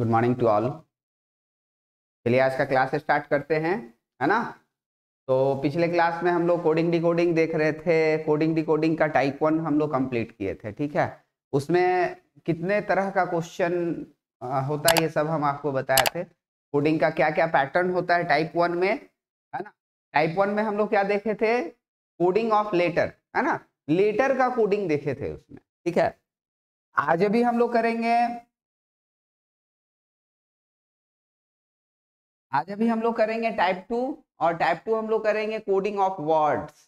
Good morning to all चलिए आज का क्लास स्टार्ट करते हैं है ना तो पिछले क्लास में हम लोग कोडिंग डिकोडिंग देख रहे थे कोडिंग डिकोडिंग का टाइप वन हम लोग कंप्लीट किए थे ठीक है उसमें कितने तरह का क्वेश्चन होता है ये सब हम आपको बताए थे कोडिंग का क्या क्या पैटर्न होता है टाइप वन में है ना टाइप वन में हम लोग क्या देखे थे कोडिंग ऑफ लेटर है ना लेटर का कोडिंग देखे थे उसमें ठीक है आज भी हम लोग करेंगे आज अभी हम लोग करेंगे टाइप टू और टाइप टू हम लोग करेंगे कोडिंग ऑफ वर्ड्स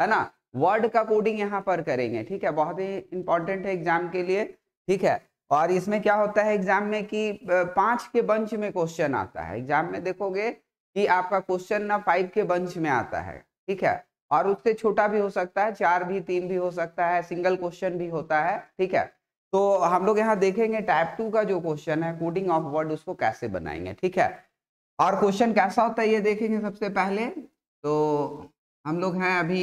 है ना वर्ड का कोडिंग यहाँ पर करेंगे ठीक है बहुत ही इंपॉर्टेंट है एग्जाम के लिए ठीक है और इसमें क्या होता है एग्जाम में कि पांच के बंच में क्वेश्चन आता है एग्जाम में देखोगे कि आपका क्वेश्चन ना फाइव के बंच में आता है ठीक है और उससे छोटा भी हो सकता है चार भी तीन भी हो सकता है सिंगल क्वेश्चन भी होता है ठीक है तो हम लोग यहाँ देखेंगे टाइप टू का जो क्वेश्चन है कोडिंग ऑफ वर्ड उसको कैसे बनाएंगे ठीक है और क्वेश्चन कैसा होता है ये देखेंगे सबसे पहले तो हम लोग हैं अभी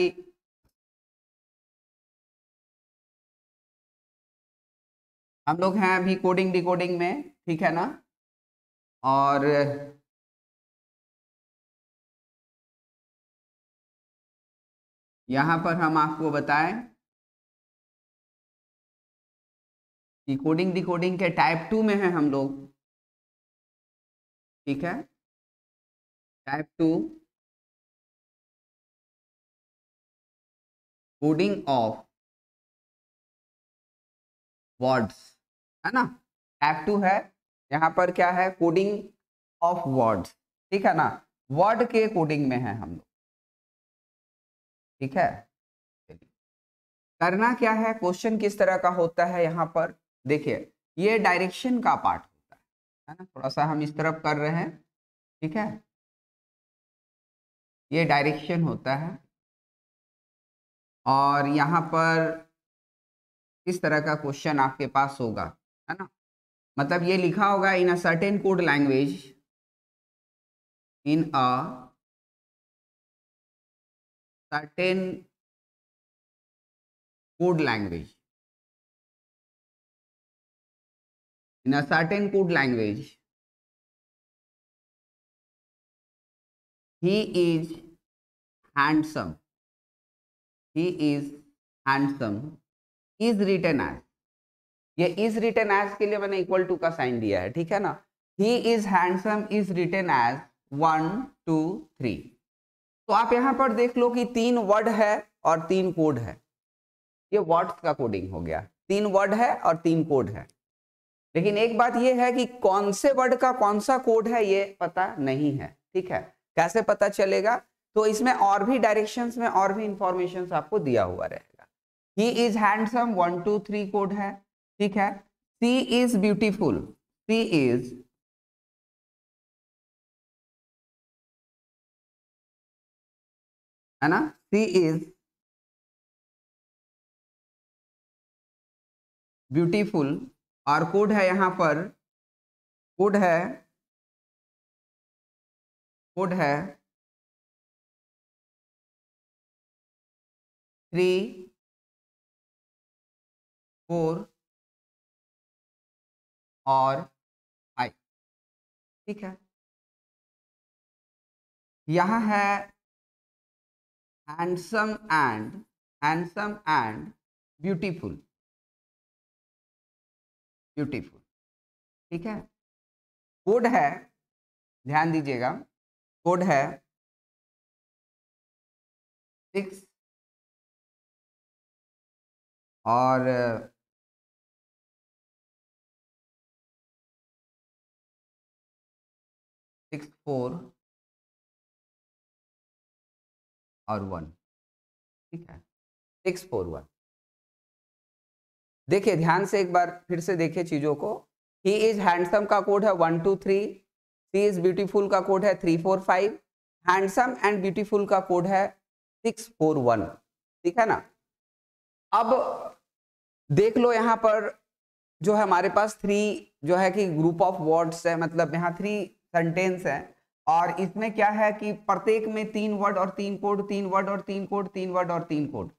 हम लोग हैं अभी कोडिंग डिकोडिंग में ठीक है ना और यहां पर हम आपको बताएं कि कोडिंग डिकोडिंग के टाइप टू में हैं हम लोग ठीक है type two coding of words है ना टाइप टू है यहाँ पर क्या है कोडिंग ऑफ वर्ड्स ठीक है ना वर्ड के कोडिंग में है हम लोग ठीक है करना क्या है क्वेश्चन किस तरह का होता है यहाँ पर देखिए ये डायरेक्शन का पार्ट होता है है ना थोड़ा सा हम इस तरफ कर रहे हैं ठीक है ये डायरेक्शन होता है और यहाँ पर इस तरह का क्वेश्चन आपके पास होगा है ना मतलब ये लिखा होगा in a certain code language in a certain code language in a certain code language he is handsome he is handsome is written as ये इज रिटर्न एज के लिए मैंने इक्वल टू का साइन दिया है ठीक है ना he is handsome is written as one two three तो आप यहां पर देख लो कि तीन वर्ड है और तीन कोड है ये वर्ड्स का कोडिंग हो गया तीन वर्ड है और तीन कोड है लेकिन एक बात यह है कि कौन से वर्ड का कौन सा कोड है ये पता नहीं है ठीक है कैसे पता चलेगा तो इसमें और भी डायरेक्शन में और भी इंफॉर्मेशन आपको दिया हुआ रहेगा he is handsome one two three code है ठीक है she is beautiful she is है ना सी इज ब्यूटीफुल और कोड है यहां पर कोड है कोड है थ्री फोर और फाइव ठीक है यहाँ है handsome and handsome and beautiful beautiful ठीक है कोड है ध्यान दीजिएगा कोड है सिक्स और सिक्स फोर और वन ठीक है सिक्स फोर वन देखिए ध्यान से एक बार फिर से देखिए चीजों को ही इज हैंडसम का कोड है one two three she is beautiful का कोड है three four five handsome and beautiful का कोड है सिक्स फोर वन ठीक है ना अब देख लो यहाँ पर जो है हमारे पास थ्री जो है कि ग्रुप ऑफ वर्ड्स है मतलब यहाँ थ्री सेंटेंस है और इसमें क्या है कि प्रत्येक में तीन वर्ड और तीन कोड तीन वर्ड और तीन कोड तीन वर्ड और तीन कोड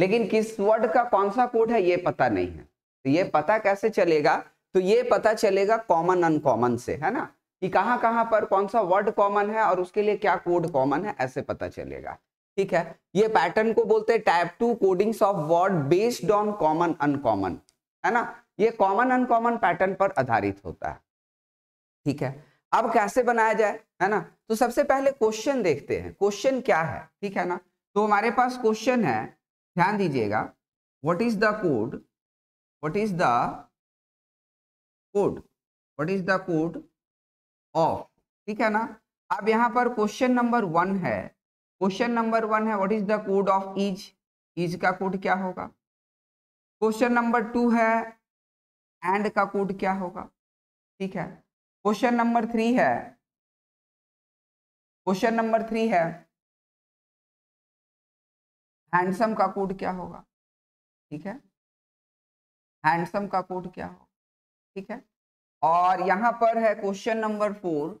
लेकिन किस वर्ड का कौन सा कोड है ये पता नहीं है तो ये पता कैसे चलेगा तो ये पता चलेगा कॉमन अनकॉमन से है ना कि कहां कहां पर कौन सा वर्ड कॉमन है और उसके लिए क्या कोड कॉमन है ऐसे पता चलेगा ठीक है ये पैटर्न को बोलते हैं type two codings of word based on common uncommon है ना ये कॉमन अनकॉमन पैटर्न पर आधारित होता है ठीक है अब कैसे बनाया जाए है ना तो सबसे पहले क्वेश्चन देखते हैं क्वेश्चन क्या है ठीक है ना तो हमारे पास क्वेश्चन है ध्यान दीजिएगा what is the code what is the code what is the code of ठीक है ना अब यहाँ पर क्वेश्चन नंबर वन है क्वेश्चन नंबर वन है what is the code of is is का कोड क्या होगा क्वेश्चन नंबर टू है एंड का कोड क्या होगा ठीक है क्वेश्चन नंबर थ्री है क्वेश्चन नंबर थ्री है हैंडसम का कोड क्या होगा ठीक है हैंडसम का कोड क्या होगा ठीक है और यहां पर है क्वेश्चन नंबर फोर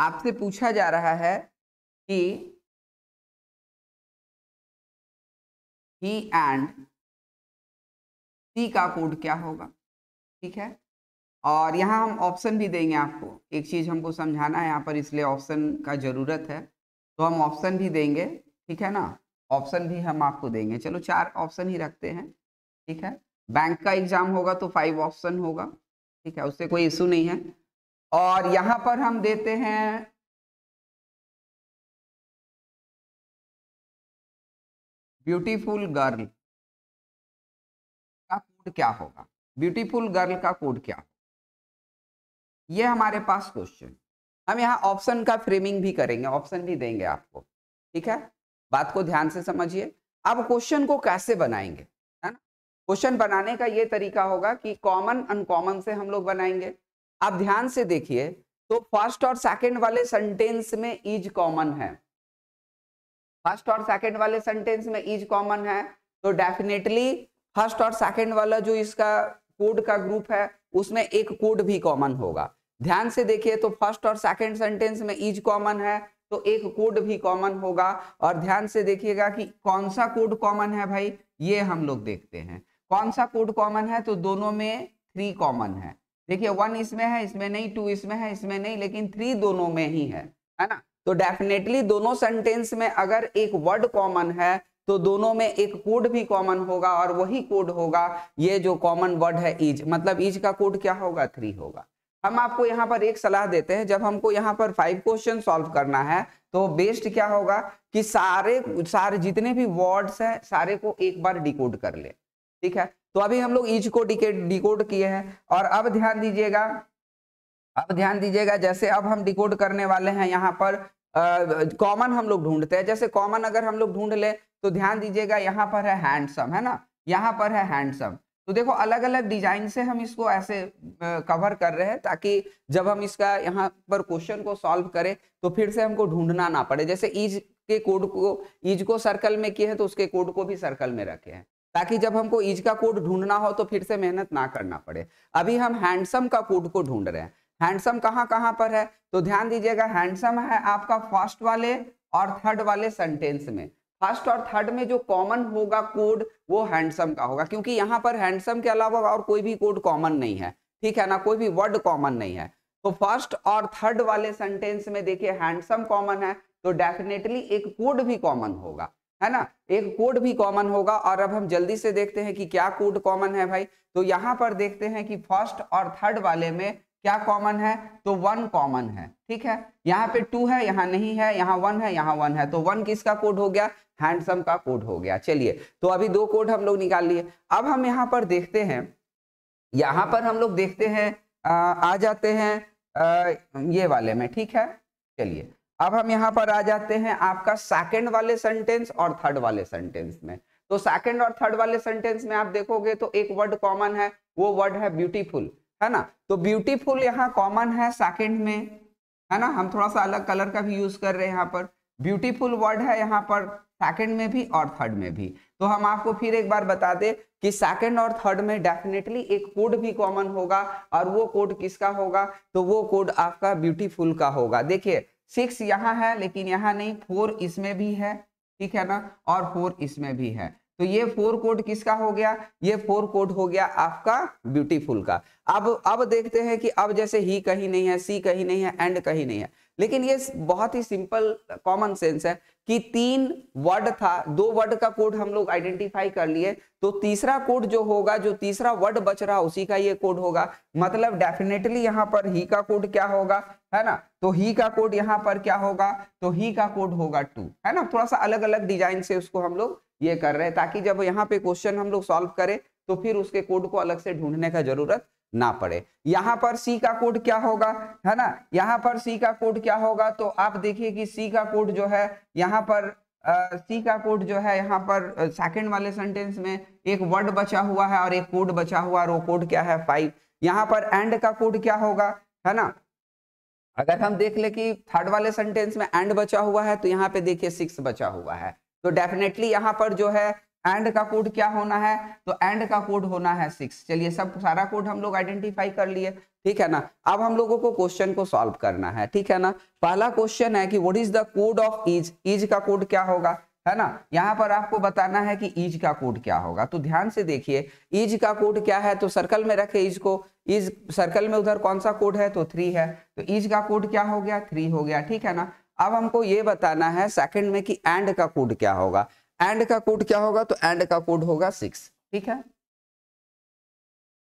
आपसे पूछा जा रहा है कि ही एंड सी का कोड क्या होगा ठीक है और यहाँ हम ऑप्शन भी देंगे आपको एक चीज़ हमको समझाना है यहाँ पर इसलिए ऑप्शन का ज़रूरत है तो हम ऑप्शन भी देंगे ठीक है ना ऑप्शन भी हम आपको देंगे चलो चार ऑप्शन ही रखते हैं ठीक है बैंक का एग्जाम होगा तो फाइव ऑप्शन होगा ठीक है उससे कोई इशू नहीं है और यहां पर हम देते हैं ब्यूटीफुल गर्ल का कोड क्या होगा ब्यूटीफुल गर्ल का कोड क्या ये हमारे पास क्वेश्चन हम यहाँ ऑप्शन का फ्रेमिंग भी करेंगे ऑप्शन भी देंगे आपको ठीक है बात को ध्यान से समझिए अब क्वेश्चन को कैसे बनाएंगे क्वेश्चन बनाने का ये तरीका होगा कि कॉमन अनकॉमन से हम लोग बनाएंगे आप ध्यान से देखिए तो फर्स्ट और सेकंड वाले सेंटेंस में इज कॉमन है फर्स्ट और सेकंड वाले सेंटेंस में इज कॉमन है तो डेफिनेटली फर्स्ट और सेकंड वाला जो इसका कोड का ग्रुप है उसमें एक कोड भी कॉमन होगा ध्यान से देखिए तो फर्स्ट और सेकंड सेंटेंस में इज कॉमन है तो एक कोड भी कॉमन होगा और ध्यान से देखिएगा कि कौन सा कोड कॉमन है भाई ये हम लोग देखते हैं कौन सा कोड कॉमन है तो दोनों में थ्री कॉमन है देखिए वन इसमें है इसमें नहीं टू इसमें है इसमें नहीं लेकिन थ्री दोनों में ही है है ना तो डेफिनेटली दोनों सेंटेंस में अगर एक वर्ड कॉमन है तो दोनों में एक कोड भी कॉमन होगा और वही कोड होगा ये जो कॉमन वर्ड है इज मतलब इज का कोड क्या होगा थ्री होगा हम आपको यहाँ पर एक सलाह देते हैं जब हमको यहाँ पर फाइव क्वेश्चन सॉल्व करना है तो बेस्ट क्या होगा कि सारे सारे जितने भी वर्ड्स हैं सारे को एक बार डिकोड कर ले ठीक है तो अभी हम लोग इज को डिकोड किए हैं और अब ध्यान दीजिएगा अब ध्यान दीजिएगा जैसे अब हम डिकोड करने वाले हैं यहाँ पर कॉमन हम लोग ढूंढते हैं जैसे कॉमन अगर हम लोग ढूंढ ले तो ध्यान दीजिएगा यहाँ पर है हैंडसम है ना यहाँ पर है हैंडसम तो देखो अलग अलग डिजाइन से हम इसको ऐसे कवर कर रहे हैं ताकि जब हम इसका यहाँ पर क्वेश्चन को सॉल्व करें तो फिर से हमको ढूंढना ना पड़े जैसे ईज के कोड को ईज को सर्कल में किए हैं तो उसके कोड को भी सर्कल में रखे हैं ताकि जब हमको ईज का कोड ढूंढना हो तो फिर से मेहनत ना करना पड़े अभी हम हैंडसम का कोड को ढूंढ रहे हैं हैंडसम कहाँ कहाँ पर है तो ध्यान दीजिएगा हैंडसम है आपका फर्स्ट वाले और थर्ड वाले सेंटेंस में फर्स्ट और थर्ड में जो कॉमन होगा कोड वो हैंडसम का होगा क्योंकि यहाँ पर हैंडसम के अलावा और कोई भी कोड कॉमन नहीं है ठीक है ना कोई भी वर्ड कॉमन नहीं है तो फर्स्ट और थर्ड वाले सेंटेंस में देखिए हैंडसम कॉमन है तो डेफिनेटली एक कोड भी कॉमन होगा है ना एक कोड भी कॉमन होगा और अब हम जल्दी से देखते हैं कि क्या कोड कॉमन है भाई तो यहाँ पर देखते हैं कि फर्स्ट और थर्ड वाले में क्या कॉमन है तो वन कॉमन है ठीक है यहाँ पे टू है यहाँ नहीं है यहाँ वन है यहाँ वन है तो वन किसका कोड हो गया हैंडसम का कोड हो गया चलिए तो अभी दो कोड हम लोग निकाल लिए अब हम यहाँ पर देखते हैं यहाँ पर हम लोग देखते हैं आ, आ जाते हैं आ, ये वाले में ठीक है चलिए अब हम यहाँ पर आ जाते हैं आपका सेकेंड वाले सेंटेंस और थर्ड वाले सेंटेंस में तो सेकेंड और थर्ड वाले सेंटेंस में आप देखोगे तो एक वर्ड कॉमन है वो वर्ड है ब्यूटीफुल है ना तो ब्यूटीफुल यहाँ कॉमन है सेकेंड में है ना हम थोड़ा सा अलग कलर का भी यूज कर रहे हैं यहाँ पर ब्यूटीफुल वर्ड है यहाँ पर सेकेंड में भी और थर्ड में भी तो हम आपको फिर एक बार बता दें कि सेकेंड और थर्ड में डेफिनेटली एक कोड भी कॉमन होगा और वो कोड किसका होगा तो वो कोड आपका ब्यूटीफुल का होगा देखिए सिक्स यहाँ है लेकिन यहाँ नहीं फोर इसमें भी है ठीक है ना और फोर इसमें भी है तो ये फोर कोड किसका हो गया ये फोर कोड हो गया आपका ब्यूटीफुल का अब अब देखते हैं कि अब जैसे ही कहीं नहीं है सी कहीं नहीं है एंड कहीं नहीं है लेकिन ये बहुत ही सिंपल कॉमन सेंस है कि तीन वर्ड था दो वर्ड का कोड हम लोग आइडेंटिफाई कर लिए तो तीसरा कोड जो होगा जो तीसरा वर्ड बच रहा उसी का ये कोड होगा मतलब डेफिनेटली यहाँ पर ही का कोड क्या होगा है ना तो ही का कोड यहाँ पर क्या होगा तो ही का कोड होगा टू है ना थोड़ा सा अलग अलग डिजाइन से उसको हम लोग ये कर रहे हैं ताकि जब यहाँ पे क्वेश्चन हम लोग सॉल्व करें तो फिर उसके कोड को अलग से ढूंढने का जरूरत ना पड़े यहाँ पर सी का कोड क्या होगा है ना यहाँ पर सी का कोड क्या होगा तो आप देखिए कि सी का कोड जो है यहाँ पर सी का कोड जो है यहाँ पर सेकंड वाले सेंटेंस में एक वर्ड बचा हुआ है और एक कोड बचा हुआ और वो कोड क्या है फाइव यहाँ पर एंड का कोड क्या होगा है ना अगर हम देख ले कि थर्ड वाले सेंटेंस में एंड बचा हुआ है तो यहाँ पे देखिए सिक्स बचा हुआ है तो डेफिनेटली यहाँ पर जो है एंड का कोड क्या होना है तो एंड का कोड होना है सिक्स चलिए सब सारा कोड हम लोग आइडेंटिफाई कर लिए ठीक है ना अब हम लोगों को क्वेश्चन को सॉल्व करना है ठीक है ना पहला क्वेश्चन है कि what is the code of is is का कोड क्या होगा है ना यहाँ पर आपको बताना है कि इज का कोड क्या होगा तो ध्यान से देखिए इज का कोड क्या है तो सर्कल में रखे इज को इज सर्कल में उधर कौन सा कोड है तो थ्री है तो इज का कोड क्या हो गया थ्री हो गया ठीक है ना अब हमको ये बताना है सेकंड में कि एंड का कोड क्या होगा एंड का कोड क्या होगा तो एंड का कोड होगा सिक्स ठीक है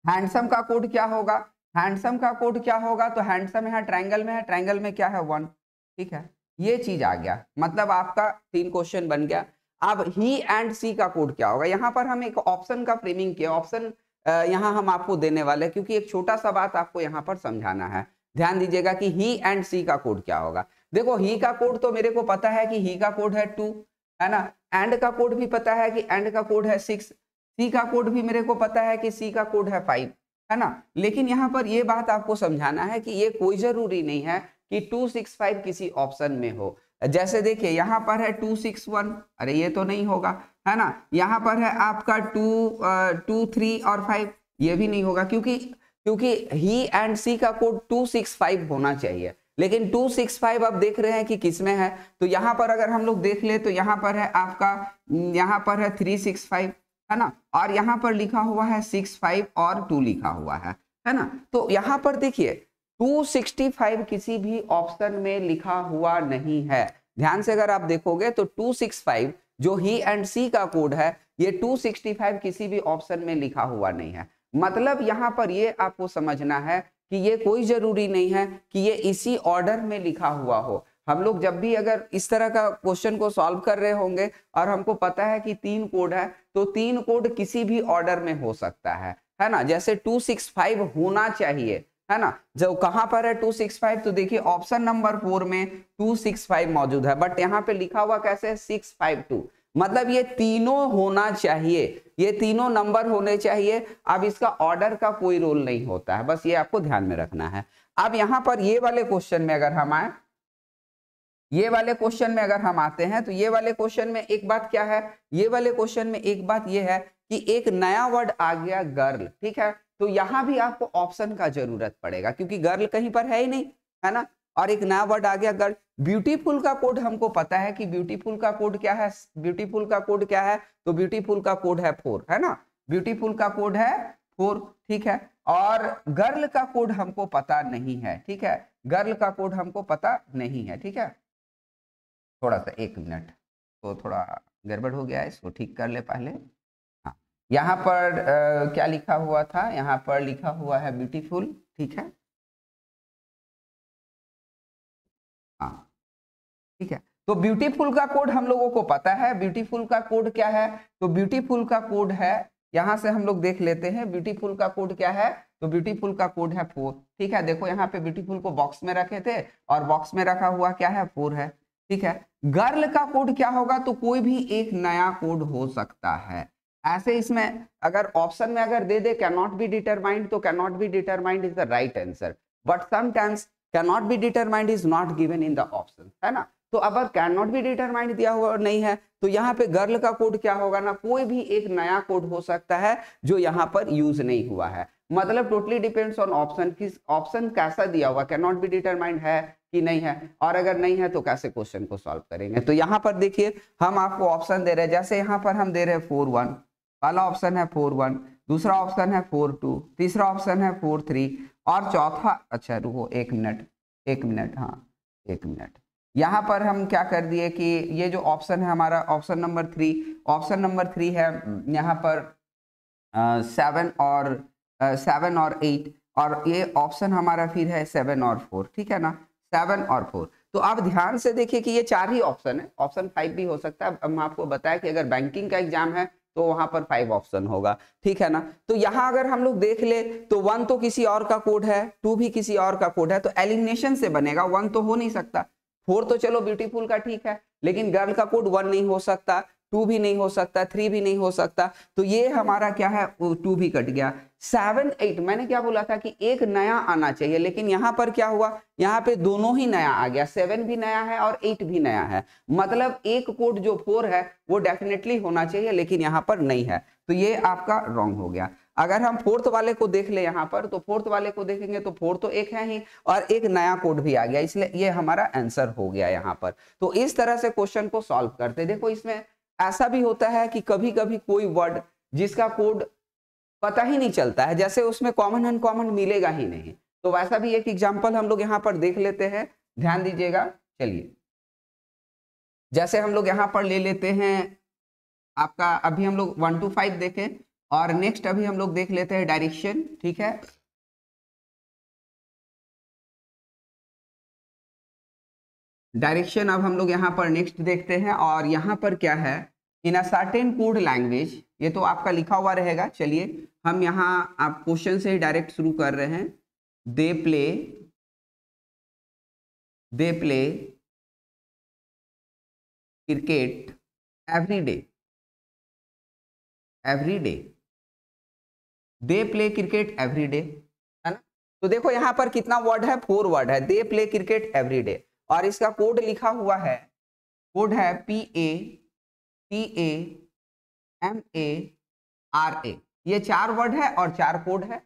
हैंडसम का कोड क्या होगा हैंडसम का कोड क्या होगा तो हैंडसम यहाँ ट्रायंगल में है ट्रायंगल में क्या है वन ठीक है ये चीज आ गया मतलब आपका तीन क्वेश्चन बन गया अब ही एंड सी का कोड क्या होगा यहाँ पर हम एक ऑप्शन का फ्रेमिंग किया ऑप्शन यहाँ हम आपको देने वाले क्योंकि एक छोटा सा बात आपको यहाँ पर समझाना है ध्यान दीजिएगा कि ही एंड सी का कोड क्या होगा देखो ही का कोड तो मेरे को पता है कि ही का कोड है टू है ना एंड का कोड भी पता है कि एंड का कोड है सिक्स सी का कोड भी मेरे को पता है कि सी का कोड है फाइव है ना लेकिन यहाँ पर ये बात आपको समझाना है कि ये कोई जरूरी नहीं है कि टू सिक्स फाइव किसी ऑप्शन में हो जैसे देखिए यहाँ पर है टू सिक्स वन अरे ये तो नहीं होगा है ना यहाँ पर है आपका टू टू थ्री और फाइव ये भी नहीं होगा क्योंकि क्योंकि ही एंड सी का कोड टू सिक्स फाइव होना चाहिए लेकिन 265 आप देख रहे हैं कि किसमें है तो यहाँ पर अगर हम लोग देख ले तो यहाँ पर है आपका हम्म, यहाँ पर है 365 है ना और यहाँ पर लिखा हुआ है 65 और 2 लिखा हुआ है है ना तो यहाँ पर देखिए 265 किसी भी ऑप्शन में लिखा हुआ नहीं है ध्यान से अगर आप देखोगे तो 265 जो ही एंड सी का कोड है ये 265 किसी भी ऑप्शन में लिखा हुआ नहीं है मतलब यहाँ पर ये आपको समझना है कि ये कोई जरूरी नहीं है कि ये इसी ऑर्डर में लिखा हुआ हो हम लोग जब भी अगर इस तरह का क्वेश्चन को सॉल्व कर रहे होंगे और हमको पता है कि तीन कोड है तो तीन कोड किसी भी ऑर्डर में हो सकता है है ना जैसे टू सिक्स फाइव होना चाहिए है ना जो कहां पर है टू सिक्स फाइव तो देखिए ऑप्शन नंबर फोर में टू सिक्स फाइव मौजूद है बट यहाँ पे लिखा हुआ कैसे है सिक्स फाइव टू मतलब ये तीनों होना चाहिए ये तीनों नंबर होने चाहिए अब इसका ऑर्डर का कोई रोल नहीं होता है बस ये आपको ध्यान में रखना है अब यहां पर ये वाले क्वेश्चन में अगर हम आए ये वाले क्वेश्चन में अगर हम आते हैं तो ये वाले क्वेश्चन में एक बात क्या है ये वाले क्वेश्चन में एक बात ये है कि एक नया वर्ड आ गया गर्ल ठीक है तो यहां भी आपको ऑप्शन का जरूरत पड़ेगा क्योंकि गर्ल कहीं पर है ही नहीं है ना और एक नया वर्ड आ गया गर्ल ब्यूटीफुल का कोड हमको पता है कि ब्यूटीफुल का कोड क्या है ब्यूटीफुल का कोड क्या है तो ब्यूटीफुल का कोड है फोर है ना ब्यूटीफुल का कोड है फोर ठीक है और गर्ल का कोड हमको पता नहीं है ठीक है गर्ल का कोड हमको पता नहीं है ठीक है थोड़ा सा एक मिनट तो थोड़ा गड़बड़ हो गया है इसको ठीक कर ले पहले हाँ यहाँ पर आ, क्या लिखा हुआ था यहाँ पर लिखा हुआ है ब्यूटीफुल ठीक है ठीक है तो ब्यूटीफुल का कोड हम लोगों को पता है ब्यूटीफुल का कोड क्या है तो ब्यूटीफुल का कोड है यहाँ से हम लोग देख लेते हैं ब्यूटीफुल का कोड क्या है तो ब्यूटीफुल का कोड है फोर ठीक है देखो यहाँ पे ब्यूटीफुल को बॉक्स में रखे थे और बॉक्स में रखा हुआ क्या है फोर है ठीक है गर्ल का कोड क्या होगा तो कोई भी एक नया कोड हो सकता है ऐसे इसमें अगर ऑप्शन में अगर दे दे कैन नॉट बी डिटरमाइंड तो can not be determined is the right answer but sometimes can not be determined is not given in the option है ना तो अगर कैन नॉट भी डिटरमाइंड दिया हुआ नहीं है तो यहाँ पे गर्ल का कोड क्या होगा ना कोई भी एक नया कोड हो सकता है जो यहाँ पर यूज नहीं हुआ है मतलब टोटली डिपेंड्स ऑन ऑप्शन किस ऑप्शन कैसा दिया हुआ कैन नॉट बी डिटरमाइंड है कि नहीं है और अगर नहीं है तो कैसे क्वेश्चन को सॉल्व करेंगे तो यहाँ पर देखिए हम आपको ऑप्शन दे रहे हैं जैसे यहाँ पर हम दे रहे हैं फोर वन पहला ऑप्शन है फोर वन दूसरा ऑप्शन है फोर टू तीसरा ऑप्शन है फोर थ्री और चौथा अच्छा रुको एक मिनट एक मिनट हाँ एक मिनट यहाँ पर हम क्या कर दिए कि ये जो ऑप्शन है हमारा option number three option number three है यहाँ पर सेवन और सेवन और एट और ये ऑप्शन हमारा फिर है सेवन और फोर ठीक है ना सेवन और फोर तो आप ध्यान से देखिए कि ये चार ही ऑप्शन है ऑप्शन फाइव भी हो सकता है हम आपको बताया कि अगर बैंकिंग का एग्जाम है तो वहां पर फाइव ऑप्शन होगा ठीक है ना तो यहाँ अगर हम लोग देख ले तो वन तो किसी और का कोड है टू भी किसी और का कोड है तो एलिमिनेशन से बनेगा वन तो हो नहीं सकता फोर तो चलो ब्यूटीफुल का ठीक है लेकिन गर्ल का कोड वन नहीं हो सकता टू भी नहीं हो सकता थ्री भी नहीं हो सकता तो ये हमारा क्या है टू भी कट गया सेवन एट मैंने क्या बोला था कि एक नया आना चाहिए लेकिन यहाँ पर क्या हुआ यहाँ पे दोनों ही नया आ गया सेवन भी नया है और एट भी नया है मतलब एक कोड जो फोर है वो डेफिनेटली होना चाहिए लेकिन यहाँ पर नहीं है तो ये आपका रॉन्ग हो गया अगर हम फोर्थ वाले को देख ले यहाँ पर तो फोर्थ वाले को देखेंगे तो फोर्थ तो एक है ही और एक नया कोड भी आ गया इसलिए ये हमारा आंसर हो गया यहाँ पर तो इस तरह से क्वेश्चन को सॉल्व करते देखो इसमें ऐसा भी होता है कि कभी कभी कोई वर्ड जिसका कोड पता ही नहीं चलता है जैसे उसमें कॉमन अनकॉमन मिलेगा ही नहीं तो वैसा भी एक एग्जाम्पल हम लोग यहाँ पर देख लेते हैं ध्यान दीजिएगा चलिए जैसे हम लोग यहाँ पर ले लेते हैं आपका अभी हम लोग वन टू फाइव देखें और नेक्स्ट अभी हम लोग देख लेते हैं डायरेक्शन ठीक है डायरेक्शन अब हम लोग यहाँ पर नेक्स्ट देखते हैं और यहाँ पर क्या है in a certain code language ये तो आपका लिखा हुआ रहेगा चलिए हम यहाँ आप क्वेश्चन से ही डायरेक्ट शुरू कर रहे हैं they play they play cricket every day every day they play cricket every day है ना तो देखो यहाँ पर कितना वर्ड है फोर वर्ड है they play cricket every day और इसका कोड लिखा हुआ है कोड है P A T A M A R A ये चार वर्ड है और चार कोड है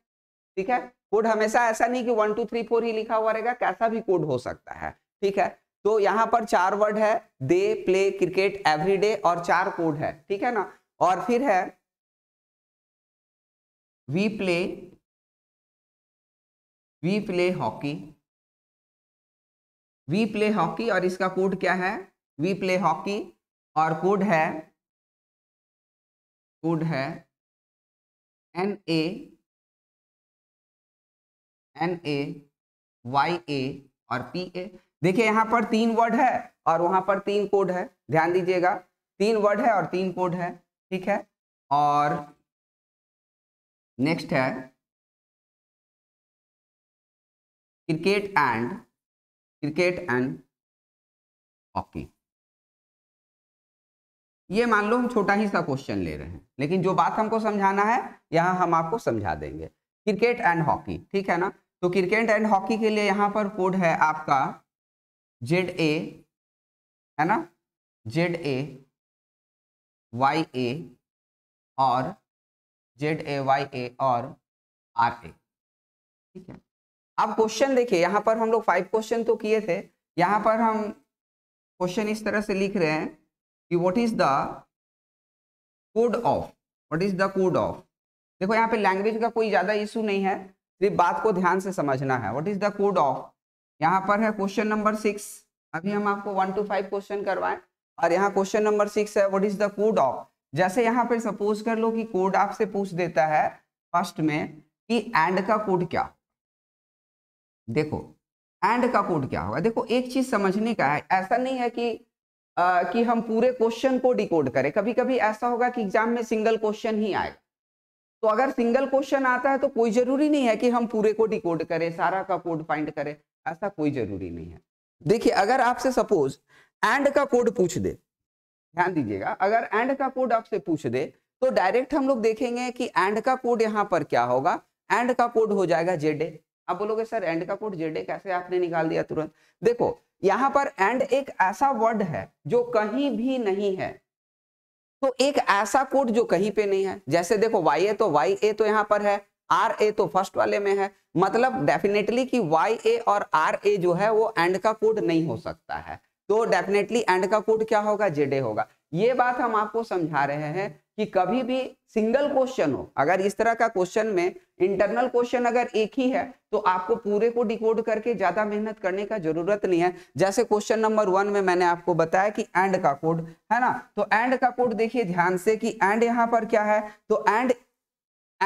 ठीक है कोड हमेशा ऐसा नहीं कि वन टू थ्री फोर ही लिखा हुआ रहेगा कैसा भी कोड हो सकता है ठीक है तो यहाँ पर चार वर्ड है they play cricket every day और चार कोड है ठीक है ना और फिर है we play we play hockey we play hockey और इसका कोड क्या है we play hockey और कोड है कोड है N A N A Y A और पी ए देखिए यहां पर तीन वर्ड है और वहां पर तीन कोड है ध्यान दीजिएगा तीन वर्ड है और तीन कोड है ठीक है और नेक्स्ट है cricket and cricket and hockey ये मान लो हम छोटा ही सा क्वेश्चन ले रहे हैं लेकिन जो बात हमको समझाना है यहां हम आपको समझा देंगे क्रिकेट एंड हॉकी ठीक है ना तो क्रिकेट एंड हॉकी के लिए यहाँ पर कोड है आपका जेड ए है ना जेड ए वाई ए और जेड ए वाई ए और आर ए ठीक है अब क्वेश्चन देखिए यहाँ पर हम लोग फाइव क्वेश्चन तो किए थे यहाँ पर हम क्वेश्चन इस तरह से लिख रहे हैं कि what is the code of what is the code of देखो यहाँ पे लैंग्वेज का कोई ज़्यादा इशू नहीं है सिर्फ बात को ध्यान से समझना है what is the code of यहाँ पर है क्वेश्चन नंबर सिक्स अभी हम आपको वन टू फाइव क्वेश्चन करवाएं और यहाँ क्वेश्चन नंबर सिक्स है what is the code of जैसे यहाँ पे सपोज कर लो कि कोड आपसे पूछ देता है फर्स्ट में कि एंड का कोड क्या देखो एंड का कोड क्या होगा देखो एक चीज समझने का है ऐसा नहीं है कि आ, कि हम पूरे क्वेश्चन को डिकोड करें कभी कभी ऐसा होगा कि एग्जाम में सिंगल क्वेश्चन ही आए तो अगर सिंगल क्वेश्चन आता है तो कोई जरूरी नहीं है कि हम पूरे को डिकोड करें सारा का कोड फाइंड करें ऐसा कोई जरूरी नहीं है देखिए अगर आपसे सपोज एंड का कोड पूछ दे ध्यान दीजिएगा अगर एंड का कोड आपसे पूछ दे तो डायरेक्ट हम लोग देखेंगे कि एंड का कोड यहाँ पर क्या होगा एंड का कोड हो जाएगा जेडे आप बोलोगे सर एंड का कोड जेडे कैसे आपने निकाल दिया तुरंत देखो यहाँ पर एंड एक ऐसा वर्ड है जो कहीं भी नहीं है तो एक ऐसा कोड जो कहीं पे नहीं है जैसे देखो वाई ए तो वाई ए तो यहाँ पर है आर ए तो फर्स्ट वाले में है मतलब डेफिनेटली कि वाई ए और आर ए जो है वो एंड का कोड नहीं हो सकता है तो डेफिनेटली एंड का कोड क्या होगा जेडे होगा ये बात हम आपको समझा रहे हैं कि कभी भी सिंगल क्वेश्चन हो अगर इस तरह का क्वेश्चन में इंटरनल क्वेश्चन अगर एक ही है तो आपको पूरे को डिकोड करके ज्यादा मेहनत करने का जरूरत नहीं है जैसे क्वेश्चन नंबर वन में मैंने आपको बताया कि एंड का कोड है ना तो एंड का कोड देखिए ध्यान से कि एंड यहाँ पर क्या है तो एंड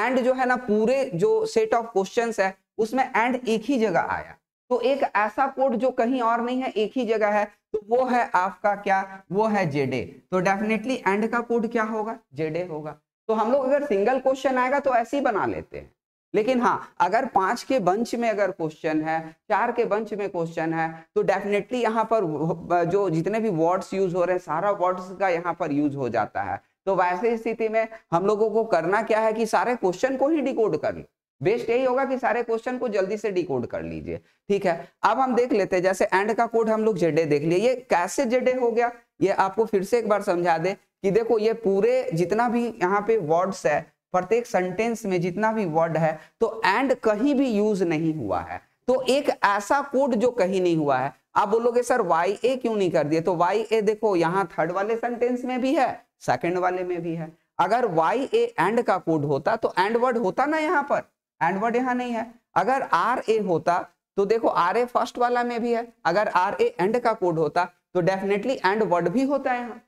एंड जो है ना पूरे जो सेट ऑफ क्वेश्चन है उसमें एंड एक ही जगह आया तो एक ऐसा कोड जो कहीं और नहीं है एक ही जगह है तो वो है आपका क्या वो है जेडे तो डेफिनेटली एंड का कोड क्या होगा जेडे होगा तो हम लोग अगर सिंगल क्वेश्चन आएगा तो ऐसे ही बना लेते हैं लेकिन हाँ अगर पांच के बंच में अगर क्वेश्चन है चार के बंच में क्वेश्चन है तो डेफिनेटली यहाँ पर जो जितने भी वर्ड्स यूज हो रहे हैं सारा वर्ड्स का यहाँ पर यूज हो जाता है तो वैसे स्थिति में हम लोगों को करना क्या है कि सारे क्वेश्चन को ही डिकोड कर लो बेस्ट यही होगा कि सारे क्वेश्चन को जल्दी से डी कर लीजिए ठीक है अब हम देख लेते हैं जैसे एंड का कोड हम लोग जेडे देख लिए ये कैसे जेडे हो गया ये आपको फिर से एक बार समझा दे कि देखो ये पूरे जितना भी यहाँ पे वर्ड्स है प्रत्येक सेंटेंस में जितना भी वर्ड है तो एंड कहीं भी यूज नहीं हुआ है तो एक ऐसा कोड जो कहीं नहीं हुआ है आप बोलोगे सर वाई ए क्यों नहीं कर दिए तो वाई ए देखो यहाँ थर्ड वाले सेंटेंस में भी है सेकंड वाले में भी है अगर वाई ए एंड का कोड होता तो एंड वर्ड होता ना यहाँ पर एंड वर्ड यहाँ नहीं है अगर आर ए होता तो देखो आर ए फर्स्ट वाला में भी है अगर आर ए एंड का कोड होता तो डेफिनेटली एंड वर्ड भी होता है यहाँ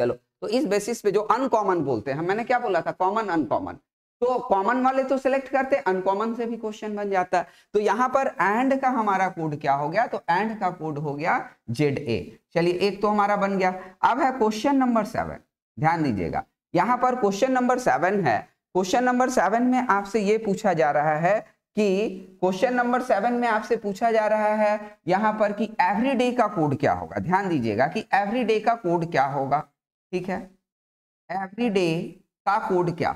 चलो तो इस बेसिस पे जो अनकॉमन बोलते हैं मैंने क्या बोला था कॉमन अनकॉमन तो कॉमन वाले तो सिलेक्ट करते अनकॉमन से भी क्वेश्चन बन जाता है तो यहाँ पर एंड का हमारा कोड क्या हो गया तो एंड का कोड हो गया जेड ए चलिए एक तो हमारा बन गया अब है क्वेश्चन नंबर सेवन ध्यान दीजिएगा यहाँ पर क्वेश्चन नंबर सेवन है क्वेश्चन नंबर सेवन में आपसे ये पूछा जा रहा है कि क्वेश्चन नंबर सेवन में आपसे पूछा जा रहा है यहाँ पर कि एवरीडे का कोड क्या होगा ध्यान दीजिएगा कि एवरीडे का कोड क्या होगा ठीक है एवरीडे का कोड क्या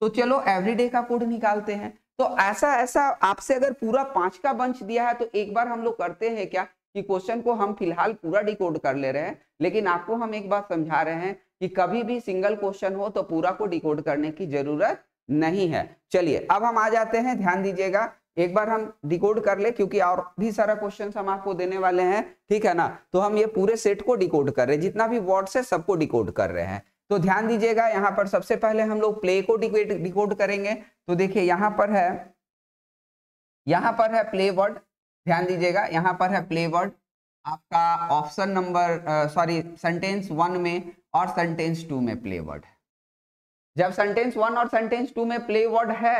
तो चलो एवरीडे का कोड निकालते हैं तो ऐसा ऐसा आपसे अगर पूरा पांच का बंच दिया है तो एक बार हम लोग करते हैं क्या कि क्वेश्चन को हम फिलहाल पूरा डिकोड कर ले रहे हैं लेकिन आपको हम एक बात समझा रहे हैं कि कभी भी सिंगल क्वेश्चन हो तो पूरा को डिकोड करने की जरूरत नहीं है चलिए अब हम आ जाते हैं ध्यान दीजिएगा एक बार हम डिकोड कर ले क्योंकि और भी सारा क्वेश्चन हम आपको देने वाले हैं ठीक है ना तो हम ये पूरे सेट को डिकोड कर रहे हैं जितना भी वर्ड्स है सबको डिकोड कर रहे हैं तो ध्यान दीजिएगा यहाँ पर सबसे पहले हम लोग प्ले को डिकोड करेंगे तो देखिए यहाँ पर है यहाँ पर है प्ले वर्ड ध्यान दीजिएगा यहाँ पर है प्ले वर्ड आपका option number sorry sentence one में और सेंटेंस टू में प्ले वर्ड है जब सेंटेंस वन और सेंटेंस टू में प्ले वर्ड है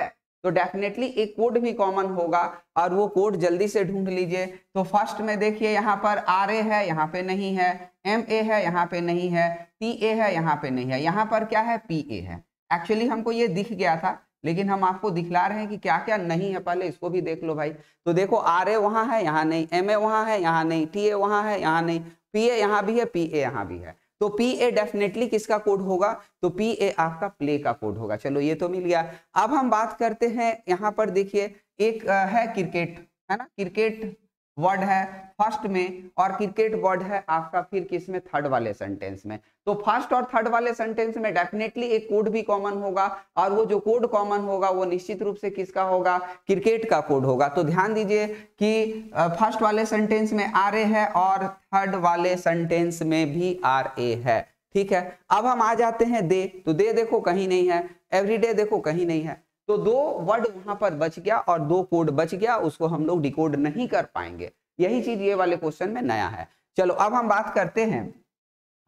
तो डेफिनेटली एक कोड भी कॉमन होगा और वो कोड जल्दी से ढूंढ लीजिए तो फर्स्ट में देखिए यहाँ पर आर ए है यहाँ पे नहीं है एम ए है यहाँ पे नहीं है टी ए है यहाँ पे नहीं है यहाँ पर क्या है पी ए है एक्चुअली हमको ये दिख गया था लेकिन हम आपको दिखला रहे हैं कि क्या क्या नहीं है पहले इसको भी देख लो भाई तो देखो आर ए वहाँ है यहाँ नहीं एम ए वहाँ है यहाँ नहीं टी ए वहाँ है यहाँ नहीं पी ए यहाँ भी है पी ए यहाँ भी है तो पी ए डेफिनेटली किसका कोड होगा तो पी ए आपका प्ले का कोड होगा चलो ये तो मिल गया अब हम बात करते हैं यहाँ पर देखिए एक है क्रिकेट है ना क्रिकेट वर्ड है फर्स्ट में और क्रिकेट वर्ड है आपका फिर किस में थर्ड वाले सेंटेंस में तो फर्स्ट और थर्ड वाले सेंटेंस में डेफिनेटली एक कोड भी कॉमन होगा और वो जो कोड कॉमन होगा वो निश्चित रूप से किसका होगा क्रिकेट का कोड होगा तो ध्यान दीजिए कि फर्स्ट वाले सेंटेंस में आर ए है और थर्ड वाले सेंटेंस में भी आर ए है ठीक है अब हम आ जाते हैं दे तो दे देखो कहीं नहीं है एवरीडे देखो कहीं नहीं है तो दो वर्ड वहां पर बच गया और दो कोड बच गया उसको हम लोग डिकोड नहीं कर पाएंगे यही चीज ये वाले क्वेश्चन में नया है चलो अब हम बात करते हैं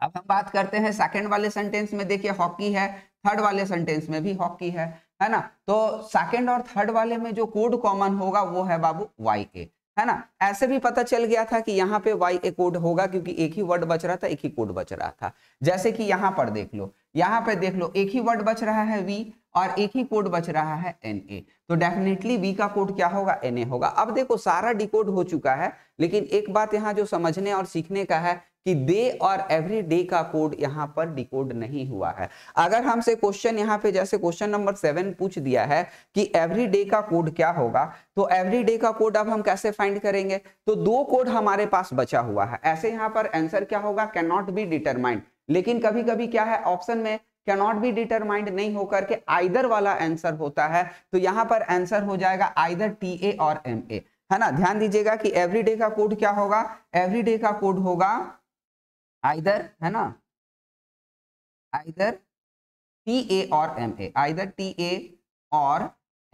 अब हम बात करते हैं सेकंड वाले सेंटेंस में देखिए हॉकी है थर्ड वाले सेंटेंस में भी हॉकी है है ना तो सेकंड और थर्ड वाले में जो कोड कॉमन होगा वो है बाबू वाई के है ना ऐसे भी पता चल गया था कि यहाँ पे वाई एक कोड होगा क्योंकि एक ही वर्ड बच रहा था एक ही कोड बच रहा था जैसे कि यहाँ पर देख लो यहाँ पे देख लो एक ही वर्ड बच रहा है वी और एक ही कोड बच रहा है एन ए तो डेफिनेटली वी का कोड क्या होगा एन ए होगा अब देखो सारा डिकोड हो चुका है लेकिन एक बात यहाँ जो समझने और सीखने का है कि दे और एवरी डे का कोड यहाँ पर डिकोड नहीं हुआ है अगर हमसे क्वेश्चन यहाँ पे जैसे क्वेश्चन नंबर सेवन पूछ दिया है कि एवरी डे का कोड क्या होगा तो एवरी डे का कोड अब हम कैसे फाइंड करेंगे तो दो कोड हमारे पास बचा हुआ है ऐसे यहाँ पर आंसर क्या होगा कैन नॉट बी डिटरमाइंड लेकिन कभी कभी क्या है ऑप्शन में कैन नॉट बी डिटरमाइंड नहीं होकर के आइदर वाला आंसर होता है तो यहाँ पर आंसर हो जाएगा आइदर टी ए और एम ए है ना ध्यान दीजिएगा कि एवरी डे का कोड क्या होगा एवरी डे का कोड होगा आइदर है ना आइदर टी ए और M A either T A और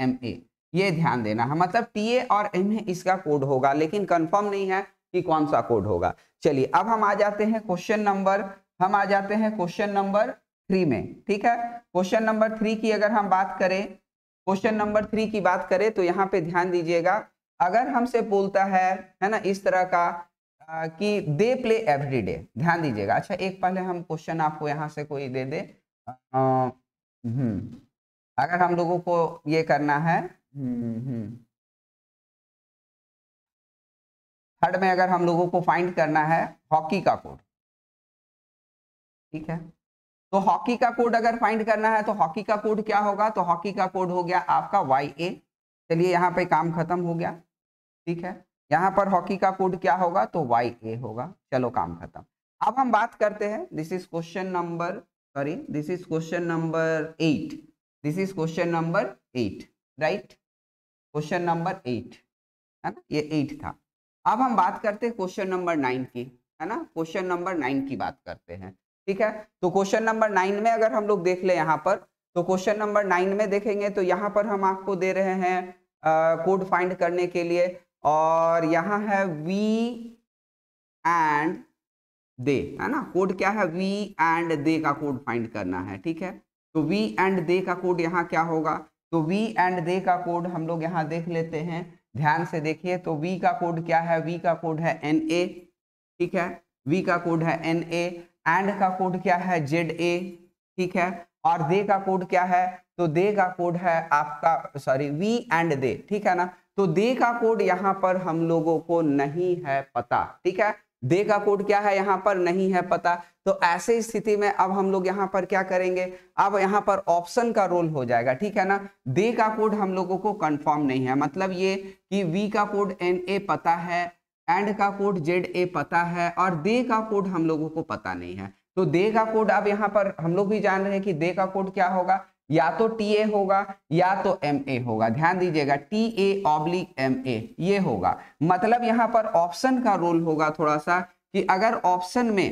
एम ए ये ध्यान देना है मतलब टी ए और एम ए इसका कोड होगा लेकिन कंफर्म नहीं है कि कौन सा कोड होगा चलिए अब हम आ जाते हैं क्वेश्चन नंबर हम आ जाते हैं क्वेश्चन नंबर थ्री में ठीक है क्वेश्चन नंबर थ्री की अगर हम बात करें क्वेश्चन नंबर थ्री की बात करें तो यहाँ पे ध्यान दीजिएगा अगर हमसे बोलता है है ना इस तरह का कि दे प्ले एवरी डे ध्यान दीजिएगा अच्छा एक पहले हम क्वेश्चन आपको यहाँ से कोई दे दे आ, हम्म। अगर हम लोगों को ये करना है हम्म, हम्म। थर्ड में अगर हम लोगों को फाइंड करना है हॉकी का कोड ठीक है तो हॉकी का कोड अगर फाइंड करना है तो हॉकी का कोड क्या होगा तो हॉकी का कोड हो गया आपका वाई ए चलिए यहाँ पे काम खत्म हो गया ठीक है यहाँ पर हॉकी का कोड क्या होगा तो वाई ए होगा चलो काम खत्म अब हम बात करते हैं this is question number sorry this is question number eight this is question number eight right question number eight है ना ये एट था अब हम बात करते हैं क्वेश्चन नंबर नाइन की है ना क्वेश्चन नंबर नाइन की बात करते हैं ठीक है तो क्वेश्चन नंबर नाइन में अगर हम लोग देख ले यहाँ पर तो क्वेश्चन नंबर नाइन में देखेंगे तो यहाँ पर हम आपको दे रहे हैं कोड फाइंड करने के लिए और यहाँ है वी एंड दे है ना कोड क्या है वी एंड दे का कोड फाइंड करना है ठीक है तो वी एंड दे का कोड यहाँ क्या होगा तो वी एंड दे का कोड हम लोग यहाँ देख लेते हैं ध्यान से देखिए तो वी का कोड क्या है वी का कोड है एन ए ठीक है वी का कोड है एन ए एंड का कोड क्या है जेड ए ठीक है और दे का कोड क्या है तो दे का कोड है आपका सॉरी वी एंड दे ठीक है ना तो दे का कोड यहाँ पर हम लोगों को नहीं है पता ठीक है दे का कोड क्या है यहां पर नहीं है पता तो ऐसे स्थिति में अब हम लोग यहाँ पर क्या करेंगे अब यहाँ पर ऑप्शन का रोल हो जाएगा ठीक है ना दे का कोड हम लोगों को कंफर्म नहीं है मतलब ये कि वी का कोड एन ए पता है एंड का कोड जेड ए पता है और दे का कोड हम लोगों को पता नहीं है तो दे का कोड अब यहाँ पर हम लोग भी जान रहे हैं कि दे का कोड क्या होगा या तो टी ए होगा या तो एम ए होगा ध्यान दीजिएगा T A oblique M A ये होगा मतलब यहाँ पर ऑप्शन का रोल होगा थोड़ा सा कि अगर ऑप्शन में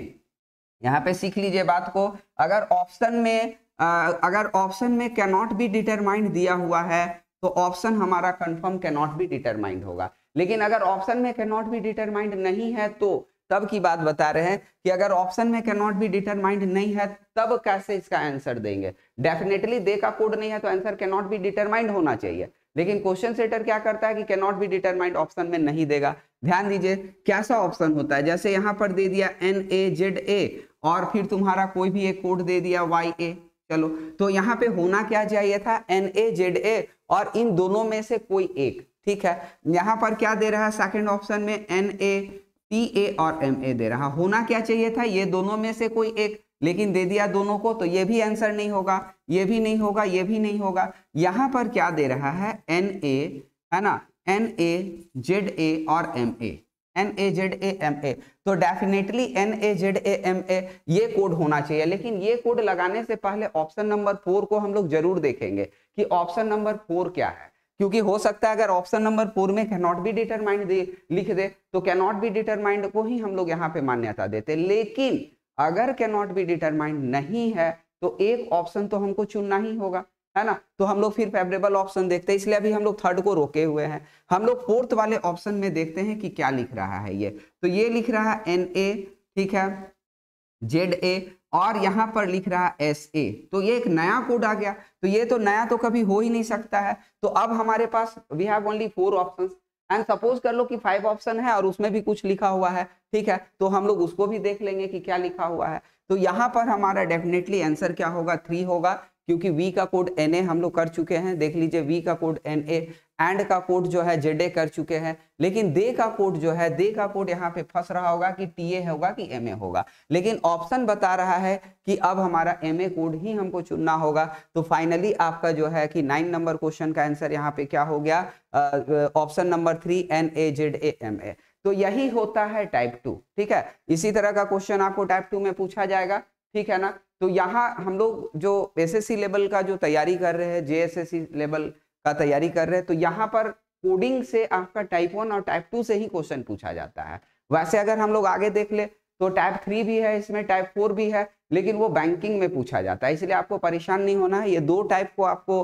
यहाँ पे सीख लीजिए बात को अगर ऑप्शन में आ, अगर ऑप्शन में कैनॉट बी डिटरमाइंड दिया हुआ है तो ऑप्शन हमारा कंफर्म कैनॉट बी डिटरमाइंड होगा लेकिन अगर ऑप्शन में कैनॉट बी डिटरमाइंड नहीं है तो तब की बात बता रहे हैं कि अगर ऑप्शन में कैन नॉट बी डिटरमाइंड नहीं है तब कैसे इसका आंसर देंगे डेफिनेटली दे का कोड नहीं है तो answer can not be determined होना चाहिए लेकिन क्वेश्चन सेटर क्या करता है कि can not be determined option में नहीं देगा ध्यान दीजिए कैसा ऑप्शन होता है जैसे यहाँ पर दे दिया एन ए जेड ए और फिर तुम्हारा कोई भी एक कोड दे दिया वाई ए चलो तो यहाँ पे होना क्या चाहिए था एन ए जेड ए और इन दोनों में से कोई एक ठीक है यहाँ पर क्या दे रहा है सेकेंड ऑप्शन में एन ए टी ए और एम ए दे रहा होना क्या चाहिए था ये दोनों में से कोई एक लेकिन दे दिया दोनों को तो ये भी आंसर नहीं होगा ये भी नहीं होगा ये भी नहीं होगा यहाँ पर क्या दे रहा है एन ए है ना एन ए जेड ए और M A N A Z A M A तो definitely N A Z A M A ये कोड होना चाहिए लेकिन ये कोड लगाने से पहले ऑप्शन नंबर फोर को हम लोग जरूर देखेंगे कि ऑप्शन नंबर फोर क्या है क्योंकि हो सकता है अगर ऑप्शन नंबर फोर में कैनॉट बी डिटरमाइंड दे लिख दे तो कैनॉट बी डिटरमाइंड को ही हम लोग यहाँ पे मान्यता देते लेकिन अगर कैनॉट बी डिटरमाइंड नहीं है तो एक ऑप्शन तो हमको चुनना ही होगा है ना तो हम लोग फिर फेवरेबल ऑप्शन देखते हैं इसलिए अभी हम लोग थर्ड को रोके हुए हैं हम लोग फोर्थ वाले ऑप्शन में देखते हैं कि क्या लिख रहा है ये तो ये लिख रहा है एन ए ठीक है जेड ए और यहाँ पर लिख रहा है एस ए तो ये एक नया कोड आ गया तो ये तो नया तो कभी हो ही नहीं सकता है तो अब हमारे पास we have only four options and suppose कर लो कि फाइव ऑप्शन है और उसमें भी कुछ लिखा हुआ है ठीक है तो हम लोग उसको भी देख लेंगे कि क्या लिखा हुआ है तो यहाँ पर हमारा डेफिनेटली आंसर क्या होगा थ्री होगा क्योंकि वी का कोड एन ए हम लोग कर चुके हैं देख लीजिए वी का कोड एन ए एंड का कोड जो है जेड ए कर चुके हैं लेकिन दे का कोड जो है दे का कोड यहाँ पे फंस रहा होगा कि टी ए होगा कि एम ए होगा लेकिन ऑप्शन बता रहा है कि अब हमारा एम ए कोड ही हमको चुनना होगा तो फाइनली आपका जो है कि नाइन नंबर क्वेश्चन का आंसर यहाँ पे क्या हो गया option number three N A Z A M A तो यही होता है टाइप टू ठीक है इसी तरह का क्वेश्चन आपको टाइप टू में पूछा जाएगा ठीक है ना तो यहाँ हम लोग जो सी लेवल का जो तैयारी कर रहे हैं सी लेवल का तैयारी कर रहे हैं तो यहाँ पर कोडिंग से आपका टाइप वन और टाइप टू से ही क्वेश्चन पूछा जाता है वैसे अगर हम लोग आगे देख ले तो टाइप थ्री भी है इसमें टाइप फोर भी है लेकिन वो बैंकिंग में पूछा जाता है इसलिए आपको परेशान नहीं होना है ये दो टाइप को आपको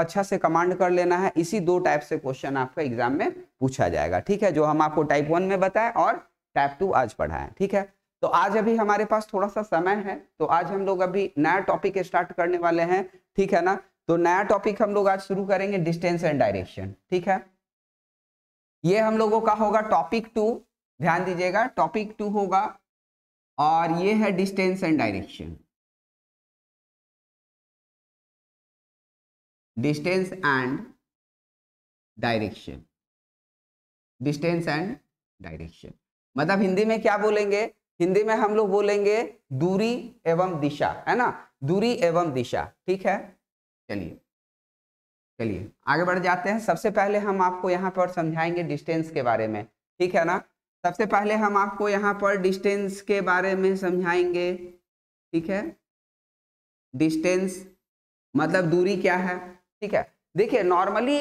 अच्छा से कमांड कर लेना है इसी दो टाइप से क्वेश्चन आपका एग्जाम में पूछा जाएगा ठीक है जो हम आपको टाइप वन में बताएं और टाइप टू आज पढ़ाएं ठीक है तो आज अभी हमारे पास थोड़ा सा समय है तो आज हम लोग अभी नया टॉपिक स्टार्ट करने वाले हैं ठीक है ना तो नया टॉपिक हम लोग आज शुरू करेंगे डिस्टेंस एंड डायरेक्शन ठीक है ये हम लोगों का होगा टॉपिक टू ध्यान दीजिएगा टॉपिक टू होगा और ये है distance and direction distance and direction distance and direction मतलब हिंदी में क्या बोलेंगे हिंदी में हम लोग बोलेंगे दूरी एवं दिशा है ना दूरी एवं दिशा ठीक है चलिए चलिए आगे बढ़ जाते हैं सबसे पहले हम आपको यहाँ पर समझाएंगे डिस्टेंस के बारे में ठीक है ना सबसे पहले हम आपको यहाँ पर डिस्टेंस के बारे में समझाएंगे ठीक है डिस्टेंस मतलब दूरी क्या है ठीक है देखिए नॉर्मली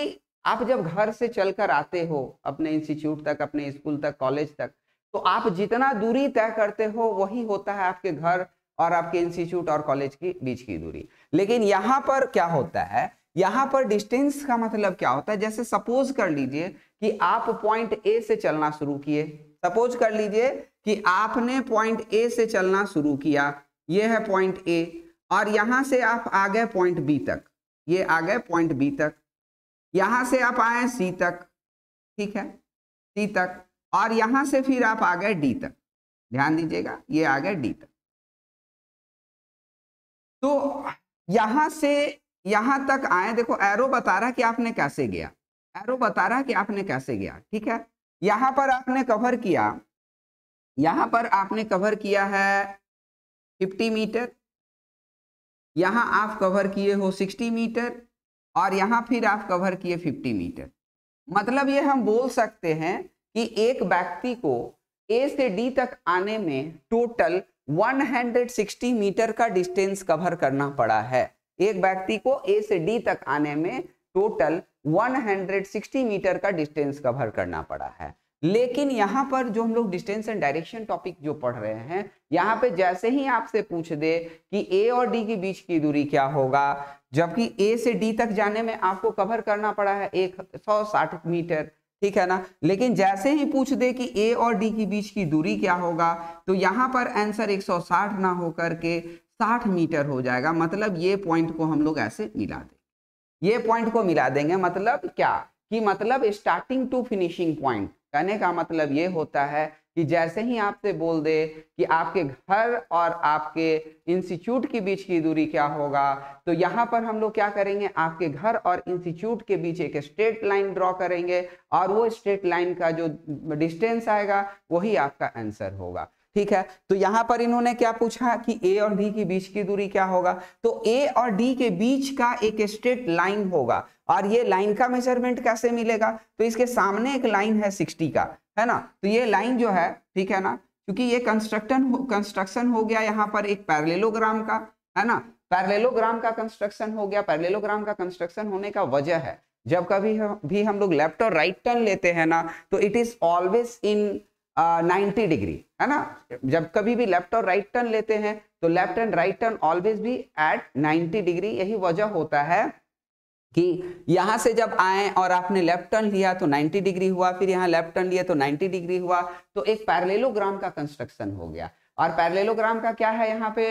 आप जब घर से चलकर आते हो अपने इंस्टीट्यूट तक अपने स्कूल तक कॉलेज तक तो आप जितना दूरी तय करते हो वही होता है आपके घर और आपके इंस्टीट्यूट और कॉलेज के बीच की दूरी लेकिन यहाँ पर क्या होता है यहाँ पर डिस्टेंस का मतलब क्या होता है जैसे सपोज कर लीजिए कि आप पॉइंट ए से चलना शुरू किए सपोज कर लीजिए कि आपने पॉइंट ए से चलना शुरू किया ये है पॉइंट ए और यहाँ से आप आ गए पॉइंट बी तक ये आ गए पॉइंट बी तक यहाँ से आप आए सी तक ठीक है सी तक और यहां से फिर आप आ गए डी तक ध्यान दीजिएगा ये आ गए डी तक तो यहां से यहां तक आए देखो एरो बता रहा कि आपने कैसे गया एरो बता रहा कि आपने कैसे गया ठीक है यहां पर आपने कवर किया यहां पर आपने कवर किया है 50 मीटर यहां आप कवर किए हो 60 मीटर और यहां फिर आप कवर किए 50 मीटर मतलब ये हम बोल सकते हैं कि एक व्यक्ति को ए से डी तक आने में टोटल 160 मीटर का डिस्टेंस कवर करना पड़ा है एक व्यक्ति को ए से डी तक आने में टोटल 160 मीटर का डिस्टेंस कवर करना पड़ा है लेकिन यहाँ पर जो हम लोग डिस्टेंस एंड डायरेक्शन टॉपिक जो पढ़ रहे हैं यहाँ पे जैसे ही आपसे पूछ दे कि ए और डी के बीच की दूरी क्या होगा जबकि ए से डी तक जाने में आपको कवर करना पड़ा है एक सौ साठ मीटर ठीक है ना लेकिन जैसे ही पूछ दे कि ए और डी के बीच की दूरी क्या होगा तो यहां पर आंसर 160 ना होकर के 60 मीटर हो जाएगा मतलब ये पॉइंट को हम लोग ऐसे मिला दें ये पॉइंट को मिला देंगे मतलब क्या कि मतलब स्टार्टिंग टू फिनिशिंग पॉइंट कहने का मतलब ये होता है कि जैसे ही आपसे बोल दे कि आपके घर और आपके इंस्टीट्यूट के बीच की दूरी क्या होगा तो यहाँ पर हम लोग क्या करेंगे आपके घर और इंस्टीट्यूट के बीच एक स्ट्रेट लाइन ड्रॉ करेंगे और वो स्ट्रेट लाइन का जो डिस्टेंस आएगा वही आपका आंसर होगा ठीक है तो यहाँ पर इन्होंने क्या पूछा कि ए और डी के बीच की दूरी क्या होगा तो ए और डी के बीच का एक स्ट्रेट लाइन होगा और ये लाइन का मेजरमेंट कैसे मिलेगा तो इसके सामने एक लाइन है सिक्सटी का है ना तो ये लाइन जो है ठीक है ना क्योंकि ये कंस्ट्रक्शन कंस्ट्रक्शन हो गया यहाँ पर एक पैरलेलोग्राम का है ना पैरलेलोग्राम का कंस्ट्रक्शन हो गया पैरलेलोग्राम का कंस्ट्रक्शन होने का वजह है जब कभी हम, भी हम लोग लेफ्ट और राइट टर्न लेते हैं ना तो it is always in ninety degree है ना जब कभी भी लेफ्ट और राइट टर्न लेते हैं तो left and right turn always भी एट नाइन्टी डिग्री यही वजह होता है कि यहाँ से जब आए और आपने लेफ्ट टर्न लिया तो 90 डिग्री हुआ फिर यहाँ लेफ्ट टर्न लिया तो 90 डिग्री हुआ तो एक पैरलेलोग्राम का कंस्ट्रक्शन हो गया और पैरलेलोग्राम का क्या है यहाँ पे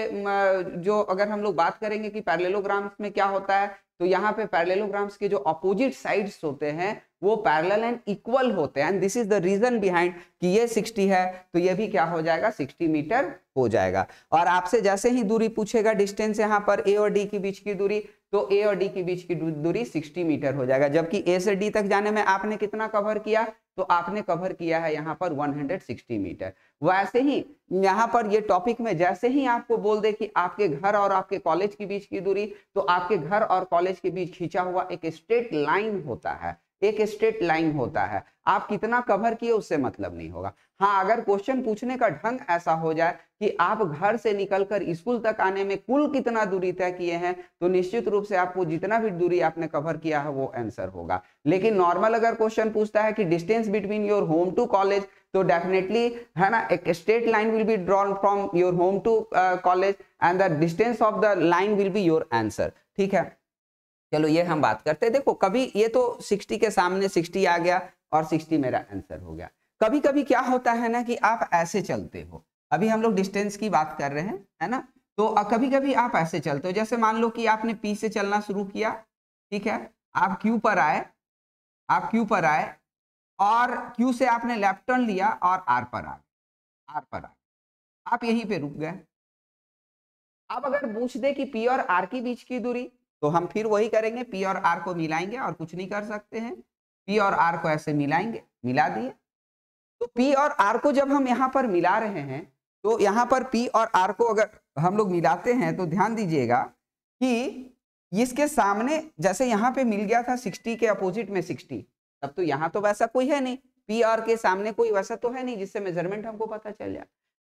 जो अगर हम लोग बात करेंगे कि पैरलेलोग्राम में क्या होता है तो यहाँ पे पैरलेलोग्राम्स के जो अपोजिट साइड्स होते हैं वो पैरेलल एंड इक्वल होते हैं and this is the reason behind कि ये 60 है तो ये भी क्या हो जाएगा 60 मीटर हो जाएगा और आपसे जैसे ही दूरी पूछेगा डिस्टेंस यहाँ पर ए और डी के बीच की दूरी तो ए और डी के बीच की दूरी 60 मीटर हो जाएगा जबकि ए से डी तक जाने में आपने कितना कवर किया तो आपने कवर किया है यहाँ पर 160 मीटर वैसे ही यहाँ पर ये टॉपिक में जैसे ही आपको बोल दे कि आपके घर और आपके कॉलेज के बीच की दूरी तो आपके घर और कॉलेज के बीच खींचा हुआ एक स्ट्रेट लाइन होता है एक स्ट्रेट लाइन होता है आप कितना कवर किए उससे मतलब नहीं होगा हाँ अगर क्वेश्चन पूछने का ढंग ऐसा हो जाए कि आप घर से निकलकर स्कूल तक आने में कुल कितना दूरी तय किए हैं तो निश्चित रूप से आपको जितना भी दूरी आपने कवर किया है वो आंसर होगा लेकिन नॉर्मल अगर क्वेश्चन पूछता है कि distance between your home to college तो डेफिनेटली है ना एक straight line will be drawn from your home to college and the distance of the line will be your answer ठीक है चलो ये हम बात करते हैं देखो कभी ये तो 60 के सामने 60 आ गया और 60 मेरा आंसर हो गया कभी कभी क्या होता है ना कि आप ऐसे चलते हो अभी हम लोग डिस्टेंस की बात कर रहे हैं है ना तो कभी कभी आप ऐसे चलते हो जैसे मान लो कि आपने पी से चलना शुरू किया ठीक है आप क्यू पर आए आप क्यू पर आए और क्यू से आपने लेफ्ट टर्न लिया और आर पर आ आर पर आ आप यहीं पे रुक गए अब अगर पूछ दे कि पी और आर के बीच की दूरी तो हम फिर वही करेंगे पी और आर को मिलाएंगे और कुछ नहीं कर सकते हैं पी और आर को ऐसे मिलाएंगे मिला दिए तो पी और आर को जब हम यहाँ पर मिला रहे हैं तो यहाँ पर पी और आर को अगर हम लोग मिलाते हैं तो ध्यान दीजिएगा कि इसके सामने जैसे यहाँ पे मिल गया था 60 के अपोजिट में 60 तब तो यहाँ तो वैसा कोई है नहीं पी आर के सामने कोई वैसा तो है नहीं जिससे मेजरमेंट हमको पता चल जाए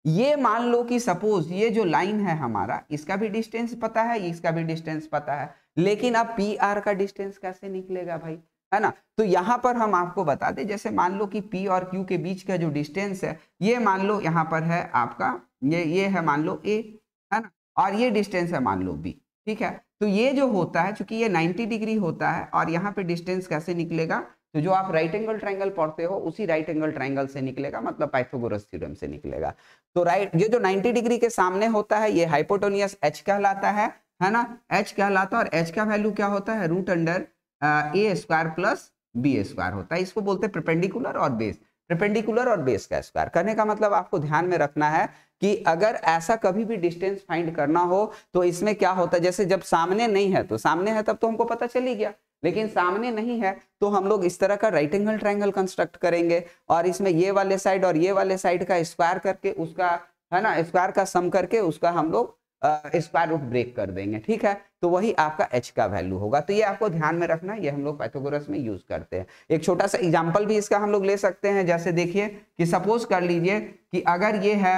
ये मान लो कि सपोज ये जो लाइन है हमारा इसका भी डिस्टेंस पता है इसका भी डिस्टेंस पता है लेकिन अब पी आर का डिस्टेंस कैसे निकलेगा भाई है ना तो यहाँ पर हम आपको बता दें जैसे मान लो कि पी और क्यू के बीच का जो डिस्टेंस है ये मान लो यहाँ पर है आपका ये ये है मान लो ए है ना और ये डिस्टेंस है मान लो बी ठीक है तो ये जो होता है चूंकि ये नाइन्टी डिग्री होता है और यहाँ पे डिस्टेंस कैसे निकलेगा तो जो आप राइट एंगल ट्राइंगल पढ़ते हो उसी राइट एंगल ट्राइंगल से निकलेगा मतलब पाइथागोरस थ्योरम से निकलेगा तो राइट ये जो 90 डिग्री के सामने होता है ये हाइपोटोनियस एच कहलाता है है ना एच कहलाता है और एच का वैल्यू क्या होता है root under a square plus b square होता है इसको बोलते हैं प्रिपेंडिकुलर और बेस परपेंडिकुलर और बेस का स्क्वायर करने का मतलब आपको ध्यान में रखना है कि अगर ऐसा कभी भी डिस्टेंस फाइंड करना हो तो इसमें क्या होता है जैसे जब सामने नहीं है तो सामने है तब तो हमको पता चल ही गया लेकिन सामने नहीं है तो हम लोग इस तरह का राइट एंगल ट्राइंगल कंस्ट्रक्ट करेंगे और इसमें ये वाले साइड और ये वाले साइड का स्क्वायर करके उसका है ना स्क्वायर का सम करके उसका हम लोग स्क्वायर रूट ब्रेक कर देंगे ठीक है तो वही आपका एच का वैल्यू होगा तो ये आपको ध्यान में रखना ये हम लोग पैथोगोरस में यूज करते हैं एक छोटा सा एग्जाम्पल भी इसका हम लोग ले सकते हैं जैसे देखिए कि सपोज कर लीजिए कि अगर ये है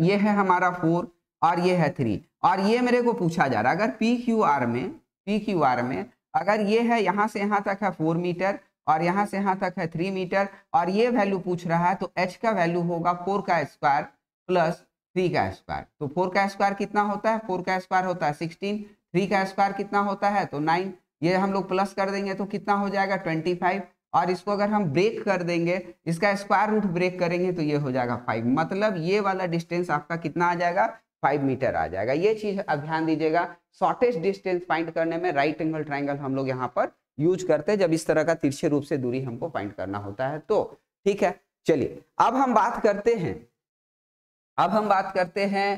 ये है हमारा फोर और ये है थ्री और ये मेरे को पूछा जा रहा है अगर पी क्यू आर में पी क्यू आर में अगर ये है यहाँ से यहाँ तक है फोर मीटर और यहाँ से यहाँ तक है थ्री मीटर और ये वैल्यू पूछ रहा है तो एच का वैल्यू होगा फोर का स्क्वायर प्लस थ्री का स्क्वायर तो फोर का स्क्वायर कितना होता है फोर का स्क्वायर होता है सिक्सटीन थ्री का स्क्वायर कितना होता है तो नाइन ये हम लोग प्लस कर देंगे तो कितना हो जाएगा ट्वेंटी फाइव और इसको अगर हम ब्रेक कर देंगे इसका स्क्वायर रूट ब्रेक करेंगे तो ये हो जाएगा फाइव मतलब ये वाला डिस्टेंस आपका कितना आ जाएगा फाइव मीटर आ जाएगा ये चीज आप ध्यान दीजिएगा शॉर्टेस्ट डिस्टेंस फाइंड करने में राइट एंगल ट्राइंगल हम लोग यहाँ पर यूज करते हैं जब इस तरह का तिरछे रूप से दूरी हमको फाइंड करना होता है तो ठीक है चलिए अब हम बात करते हैं अब हम बात करते हैं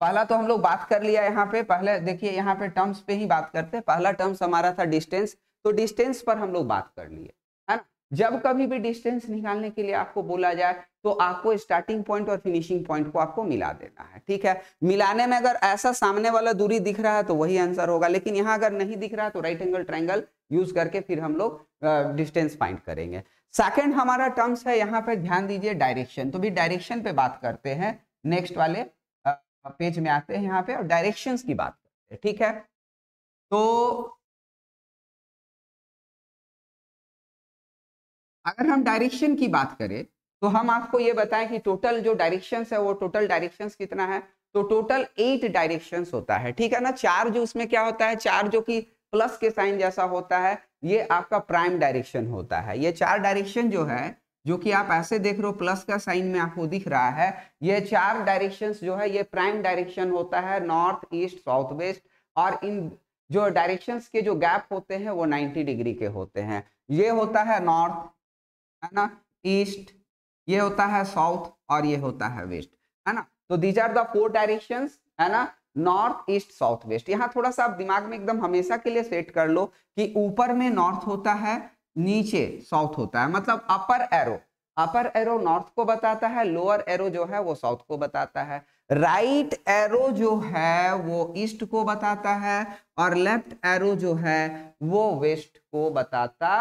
पहला तो हम लोग बात कर लिया यहाँ पे पहले देखिए यहाँ पे टर्म्स पे ही बात करते हैं पहला टर्म्स हमारा था डिस्टेंस तो डिस्टेंस पर हम लोग बात कर लिए है ना जब कभी भी डिस्टेंस निकालने के लिए आपको बोला जाए तो आपको स्टार्टिंग पॉइंट और फिनिशिंग पॉइंट को आपको मिला देना है ठीक है मिलाने में अगर ऐसा सामने वाला दूरी दिख रहा है तो वही आंसर होगा लेकिन यहां अगर नहीं दिख रहा है तो राइट एंगल ट्राइंगल यूज करके फिर हम लोग डिस्टेंस फाइंड करेंगे सेकेंड हमारा टर्म्स है यहाँ पर ध्यान दीजिए डायरेक्शन तो भी डायरेक्शन पे बात करते हैं नेक्स्ट वाले पेज में आते हैं यहाँ पे और डायरेक्शन की बात करते हैं ठीक है तो अगर हम डायरेक्शन की बात करें तो हम आपको ये बताएं कि टोटल जो डायरेक्शन है वो टोटल डायरेक्शन कितना है तो टोटल एट डायरेक्शन होता है ठीक है ना चार जो उसमें क्या होता है चार जो कि प्लस के साइन जैसा होता है ये आपका प्राइम डायरेक्शन होता है ये चार डायरेक्शन जो है जो कि आप ऐसे देख रहे हो प्लस का साइन में आपको दिख रहा है ये चार डायरेक्शन जो है ये प्राइम डायरेक्शन होता है नॉर्थ ईस्ट साउथ वेस्ट और इन जो डायरेक्शन के जो गैप होते हैं वो 90 डिग्री के होते हैं ये होता है नॉर्थ है ना ईस्ट ये होता है साउथ और ये होता है वेस्ट है ना तो these are the four direction है ना नॉर्थ ईस्ट साउथ वेस्ट यहाँ थोड़ा सा आप दिमाग में एकदम हमेशा के लिए सेट कर लो कि ऊपर में नॉर्थ होता है नीचे साउथ होता है मतलब upper arrow upper arrow north को बताता है लोअर एरो जो है वो साउथ को बताता है राइट right एरो जो है वो ईस्ट को बताता है और लेफ्ट एरो जो है वो वेस्ट को बताता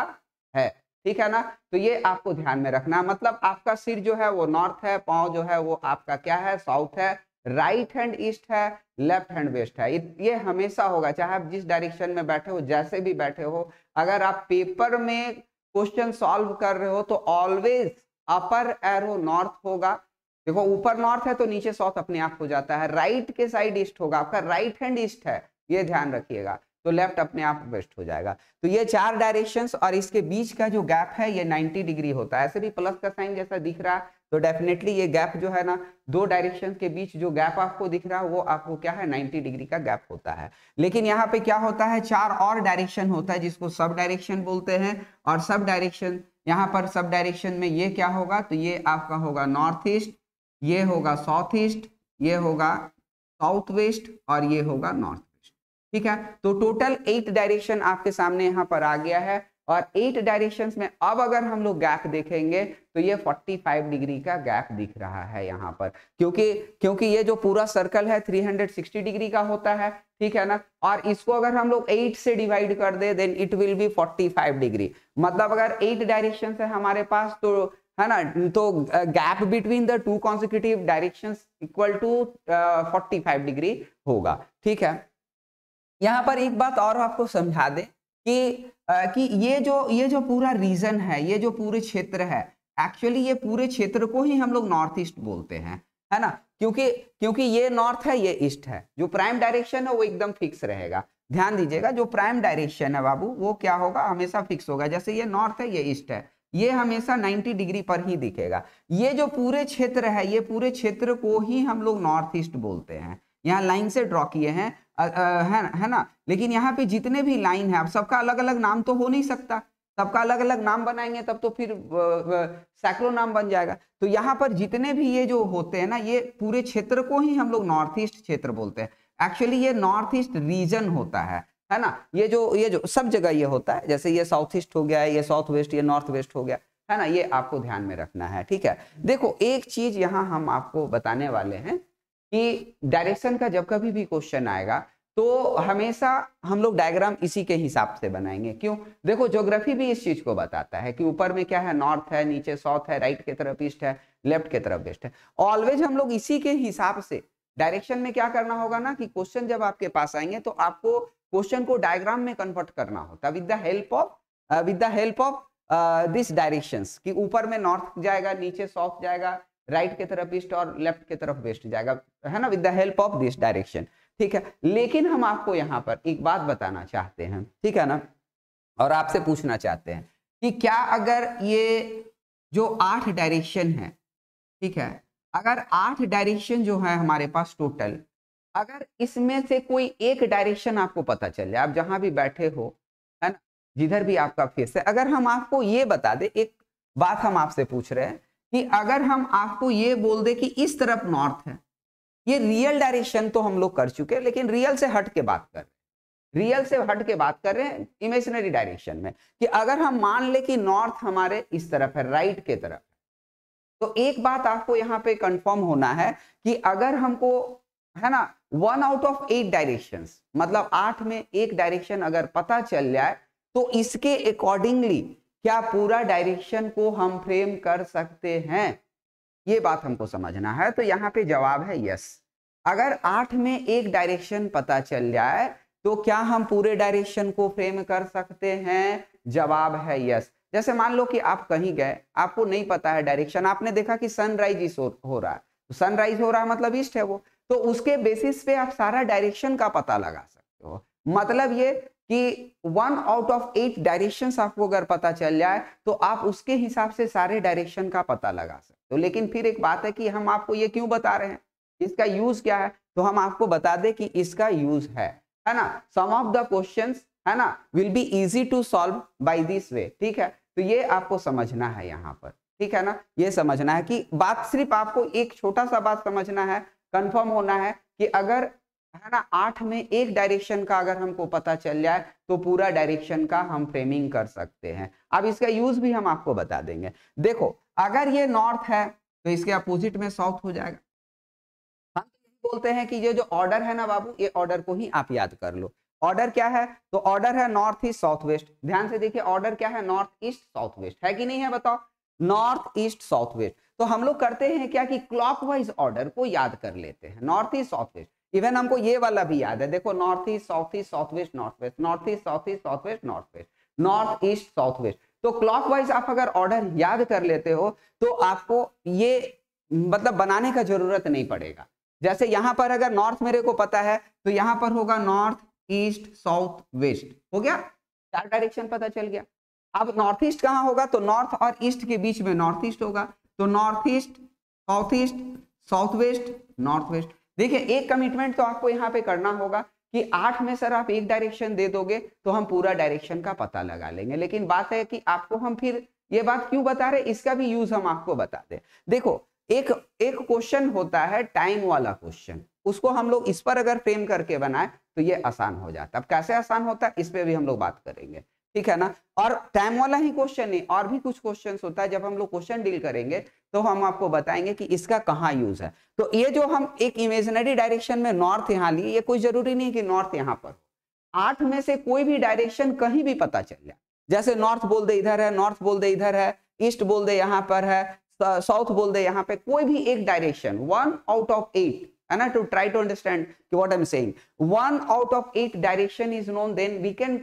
है ठीक है ना तो ये आपको ध्यान में रखना मतलब आपका सिर जो है वो नॉर्थ है पाँव जो है वो आपका क्या है साउथ है राइट हैंड ईस्ट है लेफ्ट हैंड वेस्ट है ये हमेशा होगा चाहे आप जिस डायरेक्शन में बैठे हो जैसे भी बैठे हो अगर आप पेपर में क्वेश्चन सॉल्व कर रहे हो तो ऑलवेज अपर एरो नॉर्थ होगा देखो ऊपर नॉर्थ है तो नीचे साउथ अपने आप हो जाता है राइट के साइड ईस्ट होगा आपका राइट हैंड ईस्ट है ये ध्यान रखिएगा तो लेफ्ट अपने आप वेस्ट हो जाएगा तो ये चार डायरेक्शंस और इसके बीच का जो गैप है ये 90 डिग्री होता है ऐसे भी प्लस का साइन जैसा दिख रहा तो डेफिनेटली ये गैप जो है ना दो डायरेक्शन के बीच जो गैप आपको दिख रहा है वो आपको क्या है 90 डिग्री का गैप होता है लेकिन यहाँ पे क्या होता है चार और डायरेक्शन होता है जिसको सब डायरेक्शन बोलते हैं और सब डायरेक्शन यहाँ पर सब डायरेक्शन में ये क्या होगा तो ये आपका होगा नॉर्थ ईस्ट ये होगा साउथ ईस्ट ये होगा साउथ वेस्ट और ये होगा नॉर्थ ठीक है तो टोटल एट डायरेक्शन आपके सामने यहाँ पर आ गया है और एट डायरेक्शंस में अब अगर हम लोग गैप देखेंगे तो ये 45 डिग्री का गैप दिख रहा है यहाँ पर क्योंकि क्योंकि ये जो पूरा सर्कल है 360 डिग्री का होता है ठीक है ना और इसको अगर हम लोग एट से डिवाइड कर दे then it will be 45 degree मतलब अगर एट डायरेक्शन है हमारे पास तो है ना तो gap between the two consecutive direction equal to forty degree होगा ठीक है यहाँ पर एक बात और आपको समझा दें कि आ, कि ये जो ये जो पूरा रीजन है ये जो पूरे क्षेत्र है एक्चुअली ये पूरे क्षेत्र को ही हम लोग नॉर्थ ईस्ट बोलते हैं है ना क्योंकि क्योंकि ये नॉर्थ है ये ईस्ट है जो प्राइम डायरेक्शन है वो एकदम फिक्स रहेगा ध्यान दीजिएगा जो प्राइम डायरेक्शन है बाबू वो क्या होगा हमेशा फिक्स होगा जैसे ये नॉर्थ है ये ईस्ट है ये हमेशा 90 डिग्री पर ही दिखेगा ये जो पूरे क्षेत्र है ये पूरे क्षेत्र को ही हम लोग नॉर्थ ईस्ट बोलते हैं यहाँ लाइन से ड्रॉ किए हैं है है ना लेकिन यहाँ पे जितने भी लाइन है अब सबका अलग अलग नाम तो हो नहीं सकता सबका अलग अलग नाम बनाएंगे तब तो फिर सैकड़ों नाम बन जाएगा तो यहाँ पर जितने भी ये जो होते हैं ना ये पूरे क्षेत्र को ही हम लोग नॉर्थ ईस्ट क्षेत्र बोलते हैं एक्चुअली ये नॉर्थ ईस्ट रीजन होता है है ना ये जो ये जो सब जगह ये होता है जैसे ये साउथ ईस्ट हो गया है ये साउथ वेस्ट ये नॉर्थ वेस्ट हो गया है ना ये आपको ध्यान में रखना है ठीक है देखो एक चीज यहाँ हम आपको बताने वाले हैं कि डायरेक्शन का जब कभी भी क्वेश्चन आएगा तो हमेशा हम लोग डायग्राम इसी के हिसाब से बनाएंगे क्यों देखो ज्योग्राफी भी इस चीज को बताता है कि ऊपर में क्या है नॉर्थ है नीचे साउथ है राइट के तरफ ईस्ट है लेफ्ट के तरफ वेस्ट है ऑलवेज हम लोग इसी के हिसाब से डायरेक्शन में क्या करना होगा ना कि क्वेश्चन जब आपके पास आएंगे तो आपको क्वेश्चन को डायग्राम में कन्वर्ट करना होता with the help of with the help of this direction कि ऊपर में नॉर्थ जाएगा नीचे साउथ जाएगा राइट के तरफ ईस्ट और लेफ्ट के तरफ वेस्ट जाएगा है ना with the help of this direction ठीक है लेकिन हम आपको यहाँ पर एक बात बताना चाहते हैं ठीक है ना और आपसे पूछना चाहते हैं कि क्या अगर ये जो आठ डायरेक्शन है ठीक है अगर आठ डायरेक्शन जो है हमारे पास टोटल अगर इसमें से कोई एक डायरेक्शन आपको पता चल जाए आप जहाँ भी बैठे हो है ना जिधर भी आपका फेस है अगर हम आपको ये बता दे एक बात हम आपसे पूछ रहे हैं कि अगर हम आपको ये बोल दे कि इस तरफ नॉर्थ है ये रियल डायरेक्शन तो हम लोग कर चुके हैं लेकिन रियल से हट के बात कर रहे हैं रियल से हट के बात कर रहे हैं इमेजिनरी डायरेक्शन में कि अगर हम मान ले कि नॉर्थ हमारे इस तरफ है राइट के तरफ तो एक बात आपको यहाँ पे कंफर्म होना है कि अगर हमको है ना one out of eight direction मतलब आठ में एक डायरेक्शन अगर पता चल जाए तो इसके अकॉर्डिंगली क्या पूरा डायरेक्शन को हम फ्रेम कर सकते हैं ये बात हमको समझना है तो यहाँ पे जवाब है यस अगर आठ में एक डायरेक्शन पता चल जाए तो क्या हम पूरे डायरेक्शन को फ्रेम कर सकते हैं जवाब है यस जैसे मान लो कि आप कहीं गए आपको नहीं पता है डायरेक्शन आपने देखा कि सनराइज इस हो रहा है तो सनराइज हो रहा है मतलब ईस्ट है वो तो उसके बेसिस पे आप सारा डायरेक्शन का पता लगा सकते हो मतलब ये कि one out of eight direction आपको अगर पता चल जाए तो आप उसके हिसाब से सारे डायरेक्शन का पता लगा सकते हो लेकिन फिर एक बात है कि हम आपको ये क्यों बता रहे हैं इसका यूज क्या है तो हम आपको बता दें कि इसका यूज है है ना सम ऑफ द क्वेश्चन है ना will be easy to solve by this way ठीक है तो ये आपको समझना है यहाँ पर ठीक है ना ये समझना है कि बात सिर्फ आपको एक छोटा सा बात समझना है कंफर्म होना है कि अगर है ना आठ में एक डायरेक्शन का अगर हमको पता चल जाए तो पूरा डायरेक्शन का हम फ्रेमिंग कर सकते हैं अब इसका यूज भी हम आपको बता देंगे देखो अगर ये नॉर्थ है तो इसके अपोजिट में साउथ हो जाएगा हम तो बोलते हैं कि ये जो ऑर्डर है ना बाबू ये ऑर्डर को ही आप याद कर लो ऑर्डर क्या है तो ऑर्डर है नॉर्थ ईस्ट साउथ वेस्ट ध्यान से देखिए ऑर्डर क्या है नॉर्थ ईस्ट साउथ वेस्ट है कि नहीं है बताओ नॉर्थ ईस्ट साउथ वेस्ट तो हम लोग करते हैं क्या कि क्लॉकवाइज ऑर्डर को याद कर लेते हैं north east south west even हमको ये वाला भी याद है देखो north east south east south west north west north east south east south west north west north east south west तो वाइज आप अगर ऑर्डर याद कर लेते हो तो आपको ये मतलब बनाने का जरूरत नहीं पड़ेगा जैसे यहां पर अगर नॉर्थ मेरे को पता है तो यहां पर होगा नॉर्थ ईस्ट साउथ वेस्ट हो गया चार डायरेक्शन पता चल गया अब नॉर्थ ईस्ट कहाँ होगा तो नॉर्थ और ईस्ट के बीच में नॉर्थ ईस्ट होगा तो north east south east south west north west देखिए एक कमिटमेंट तो आपको यहाँ पे करना होगा कि आठ में सर आप एक डायरेक्शन दे दोगे तो हम पूरा डायरेक्शन का पता लगा लेंगे लेकिन बात है कि आपको हम फिर ये बात क्यों बता रहे इसका भी यूज हम आपको बता दें देखो एक एक क्वेश्चन होता है टाइम वाला क्वेश्चन उसको हम लोग इस पर अगर फ्रेम करके बनाए तो ये आसान हो जाता है अब कैसे आसान होता है इस पर भी हम लोग बात करेंगे ठीक है ना और टाइम वाला ही क्वेश्चन है और भी कुछ क्वेश्चन होता है जब हम लोग क्वेश्चन डील करेंगे तो हम आपको बताएंगे कि इसका कहाँ यूज है तो ये जो हम एक इमेजनरी डायरेक्शन में नॉर्थ यहाँ लिए ये कोई जरूरी नहीं कि नॉर्थ यहाँ पर आठ में से कोई भी डायरेक्शन कहीं भी पता चल जाए जैसे नॉर्थ बोल दे इधर है नॉर्थ बोल दे इधर है ईस्ट बोल दे यहाँ पर है साउथ बोल दे यहाँ पे कोई भी एक direction one out of eight and ना टू ट्राई टू अंडरस्टैंड कि what I am saying one out of eight direction is known then we can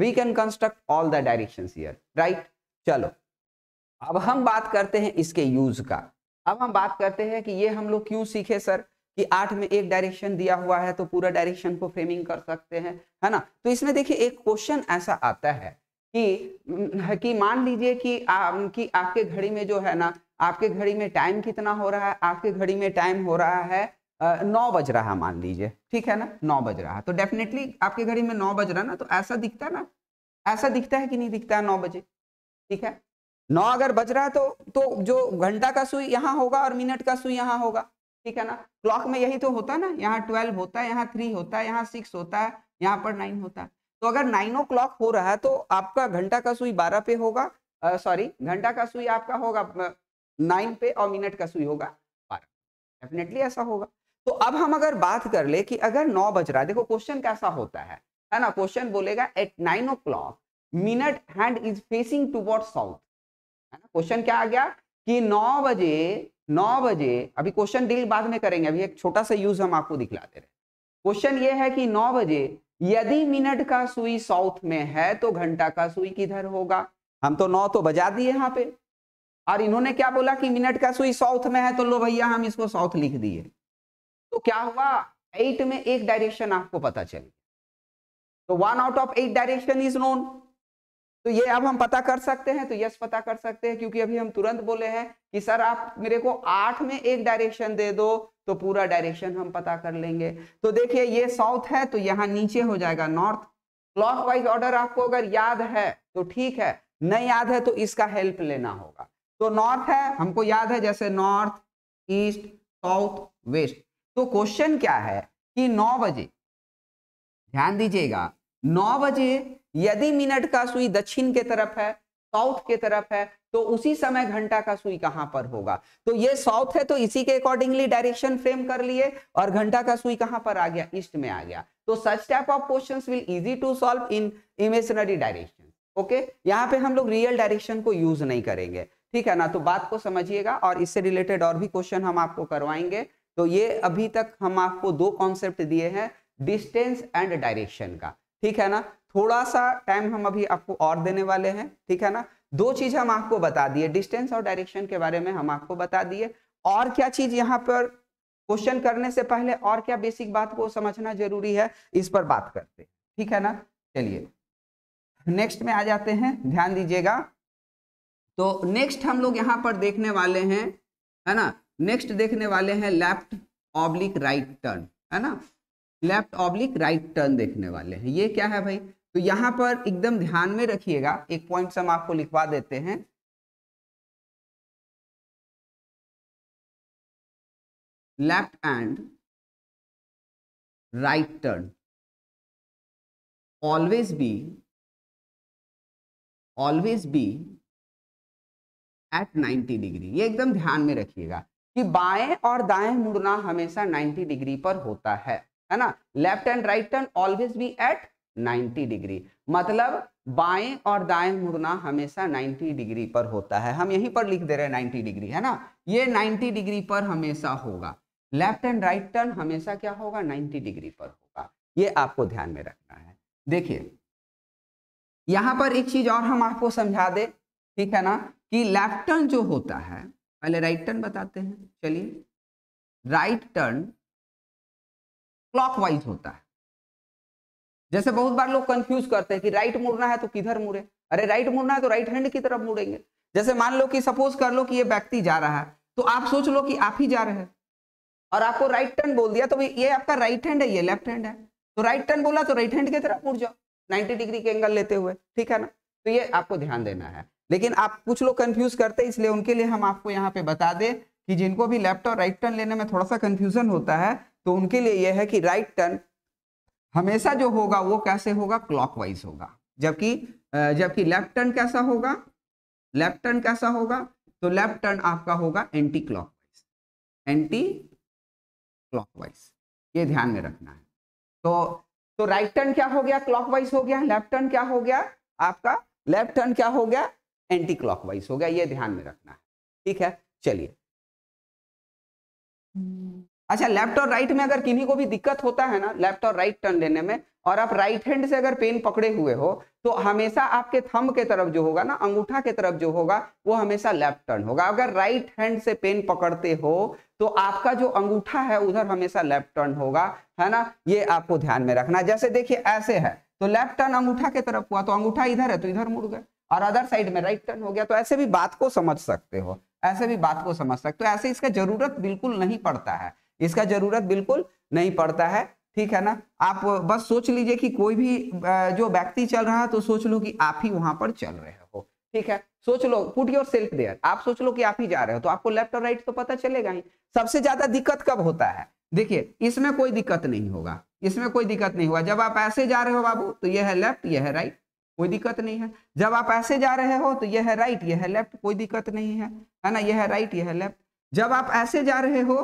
we can construct all the directions here right चलो अब हम बात करते हैं इसके use का अब हम बात करते हैं कि ये हम लोग क्यों सीखे सर कि आठ में एक डायरेक्शन दिया हुआ है तो पूरा डायरेक्शन को फ्रेमिंग कर सकते हैं है ना तो इसमें देखिए एक क्वेश्चन ऐसा आता है कि कि मान लीजिए कि आ, कि आपके घड़ी में जो है ना आपके घड़ी में टाइम कितना हो रहा है आपके घड़ी में टाइम हो रहा है नौ बज रहा मान लीजिए ठीक है ना नौ बज रहा तो डेफिनेटली आपके घड़ी में नौ बज रहा ना तो ऐसा दिखता है ना ऐसा दिखता है कि नहीं दिखता है नौ बजे ठीक है नौ अगर बज रहा है तो तो जो घंटा का सुई यहाँ होगा और मिनट का सुई यहाँ होगा ठीक है ना क्लॉक में यही तो होता है ना यहाँ ट्वेल्व होता है यहाँ थ्री होता है यहाँ सिक्स होता है यहाँ पर नाइन होता है तो अगर नाइन ओ क्लॉक हो रहा है तो आपका घंटा का सुई बारह पे होगा सॉरी घंटा का सुई आपका होगा नाइन पे और मिनट का सुई होगा बारह डेफिनेटली ऐसा होगा तो अब हम अगर बात कर ले कि अगर नौ बज रहा है देखो क्वेश्चन कैसा होता है है ना क्वेश्चन बोलेगा at nine o'clock minute hand is facing toward south है ना क्वेश्चन क्या आ गया कि नौ बजे नौ बजे अभी क्वेश्चन डील बाद में करेंगे अभी एक छोटा सा यूज हम आपको दिखला दे रहे क्वेश्चन ये है कि नौ बजे यदि मिनट का सुई साउथ में है तो घंटा का सुई किधर होगा हम तो नौ तो बजा दिए यहाँ पे और इन्होंने क्या बोला कि मिनट का सुई साउथ में है तो लो भैया हम इसको साउथ लिख दिए तो क्या हुआ एट में एक डायरेक्शन आपको पता चल तो one out of eight direction is known तो ये अब हम पता कर सकते हैं तो यस पता कर सकते हैं क्योंकि अभी हम तुरंत बोले हैं कि सर आप मेरे को आठ में एक डायरेक्शन दे दो तो पूरा डायरेक्शन हम पता कर लेंगे तो देखिए ये साउथ है तो यहाँ नीचे हो जाएगा नॉर्थ क्लॉकवाइज ऑर्डर आपको अगर याद है तो ठीक है नहीं याद है तो इसका हेल्प लेना होगा तो नॉर्थ है हमको याद है जैसे नॉर्थ ईस्ट साउथ वेस्ट तो क्वेश्चन क्या है कि नौ बजे ध्यान दीजिएगा नौ बजे यदि मिनट का सुई दक्षिण के तरफ है साउथ के तरफ है तो उसी समय घंटा का सुई कहां पर होगा तो ये साउथ है तो इसी के अकॉर्डिंगली डायरेक्शन फ्रेम कर लिए और घंटा का सुई कहां पर आ गया ईस्ट में आ गया तो such type of questions will easy to solve in imaginary direction okay यहां पे हम लोग रियल डायरेक्शन को यूज नहीं करेंगे ठीक है ना तो बात को समझिएगा और इससे रिलेटेड और भी क्वेश्चन हम आपको करवाएंगे तो ये अभी तक हम आपको दो कॉन्सेप्ट दिए हैं डिस्टेंस एंड डायरेक्शन का ठीक है ना थोड़ा सा टाइम हम अभी आपको और देने वाले हैं ठीक है ना दो चीज हम आपको बता दिए डिस्टेंस और डायरेक्शन के बारे में हम आपको बता दिए और क्या चीज यहाँ पर क्वेश्चन करने से पहले और क्या बेसिक बात को समझना जरूरी है इस पर बात करते ठीक है ना चलिए नेक्स्ट में आ जाते हैं ध्यान दीजिएगा तो नेक्स्ट हम लोग यहाँ पर देखने वाले हैं है ना नेक्स्ट देखने वाले हैं लेफ्ट ऑब्लिक राइट टर्न है ना लेफ्ट ऑब्लिक राइट टर्न देखने वाले हैं ये क्या है भाई तो यहां पर एकदम ध्यान में रखिएगा एक पॉइंट हम आपको लिखवा देते हैं left and right turn always be always be at 90 degree ये एकदम ध्यान में रखिएगा कि बाएं और दाएं मुड़ना हमेशा 90 डिग्री पर होता है है ना left and right turn always be at 90 degree मतलब बाएं और दाएं मुड़ना हमेशा 90 डिग्री पर होता है हम यहीं पर लिख दे रहे हैं 90 डिग्री है ना ये 90 डिग्री पर हमेशा होगा लेफ्ट एंड राइट टर्न हमेशा क्या होगा 90 डिग्री पर होगा ये आपको ध्यान में रखना है देखिए यहां पर एक चीज और हम आपको समझा दे ठीक है ना कि लेफ्ट टर्न जो होता है पहले राइट टर्न बताते हैं चलिए राइट टर्न क्लॉकवाइज होता है जैसे बहुत बार लोग कंफ्यूज करते हैं कि राइट मुड़ना है तो किधर मुड़े अरे राइट मुड़ना है तो राइट हैंड की तरफ मुड़ेंगे जैसे मान लो कि सपोज कर लो कि ये व्यक्ति जा रहा है तो आप सोच लो कि आप ही जा रहे हैं और आपको राइट टर्न बोल दिया तो ये आपका राइट हैंड है ये लेफ्ट हैंड है तो राइट टर्न बोला तो राइट हैंड की तरफ मुड़ जाओ नाइन्टी डिग्री के एंगल लेते हुए ठीक है ना तो ये आपको ध्यान देना है लेकिन आप कुछ लोग कंफ्यूज करते हैं इसलिए उनके लिए हम आपको यहाँ पे बता दें कि जिनको भी लेफ्ट और राइट टर्न लेने में थोड़ा सा कंफ्यूजन होता है तो उनके लिए यह है कि राइट टर्न हमेशा जो होगा वो कैसे होगा क्लॉकवाइज होगा जबकि जबकि लेफ्ट टर्न कैसा होगा लेफ्ट टर्न कैसा होगा तो लेफ्ट टर्न आपका होगा एंटी क्लॉकवाइज एंटी क्लॉकवाइज ये ध्यान में रखना है तो तो राइट टर्न क्या हो गया क्लॉकवाइज हो गया लेफ्ट टर्न क्या हो गया आपका लेफ्ट टर्न क्या हो गया एंटी क्लॉकवाइज हो गया ये ध्यान में रखना है ठीक है चलिए हम्म। अच्छा लेफ्ट और राइट में अगर किन्हीं को भी दिक्कत होता है ना लेफ्ट और राइट टर्न लेने में और आप राइट हैंड से अगर पेन पकड़े हुए हो तो हमेशा आपके थम के तरफ जो होगा ना अंगूठा के तरफ जो होगा वो हमेशा लेफ्ट टर्न होगा अगर राइट हैंड से पेन पकड़ते हो तो आपका जो अंगूठा है उधर हमेशा लेफ्ट टर्न होगा है ना ये आपको ध्यान में रखना जैसे देखिए ऐसे है तो लेफ्ट टर्न अंगूठा के तरफ हुआ तो अंगूठा इधर है तो इधर मुड़ गए और अदर साइड में राइट टर्न हो गया तो ऐसे भी बात को समझ सकते हो ऐसे भी बात को समझ सकते हो तो ऐसे इसका जरूरत बिल्कुल नहीं पड़ता है इसका जरूरत बिल्कुल नहीं पड़ता है ठीक है ना आप बस सोच लीजिए कि कोई भी जो व्यक्ति चल रहा है तो सोच लो कि आप ही वहां पर चल रहे हो ठीक है सोच लो पुट योर सेल्फ देयर आप सोच लो कि आप ही जा रहे हो तो आपको लेफ्ट और राइट तो पता चलेगा ही सबसे ज्यादा दिक्कत कब होता है देखिए इसमें कोई दिक्कत नहीं होगा इसमें कोई दिक्कत नहीं होगा जब आप ऐसे जा रहे हो बाबू तो यह है लेफ्ट यह है राइट कोई दिक्कत नहीं है जब आप ऐसे जा रहे हो तो यह है राइट यह है लेफ्ट कोई दिक्कत नहीं है है ना यह है राइट यह है लेफ्ट जब आप ऐसे जा रहे हो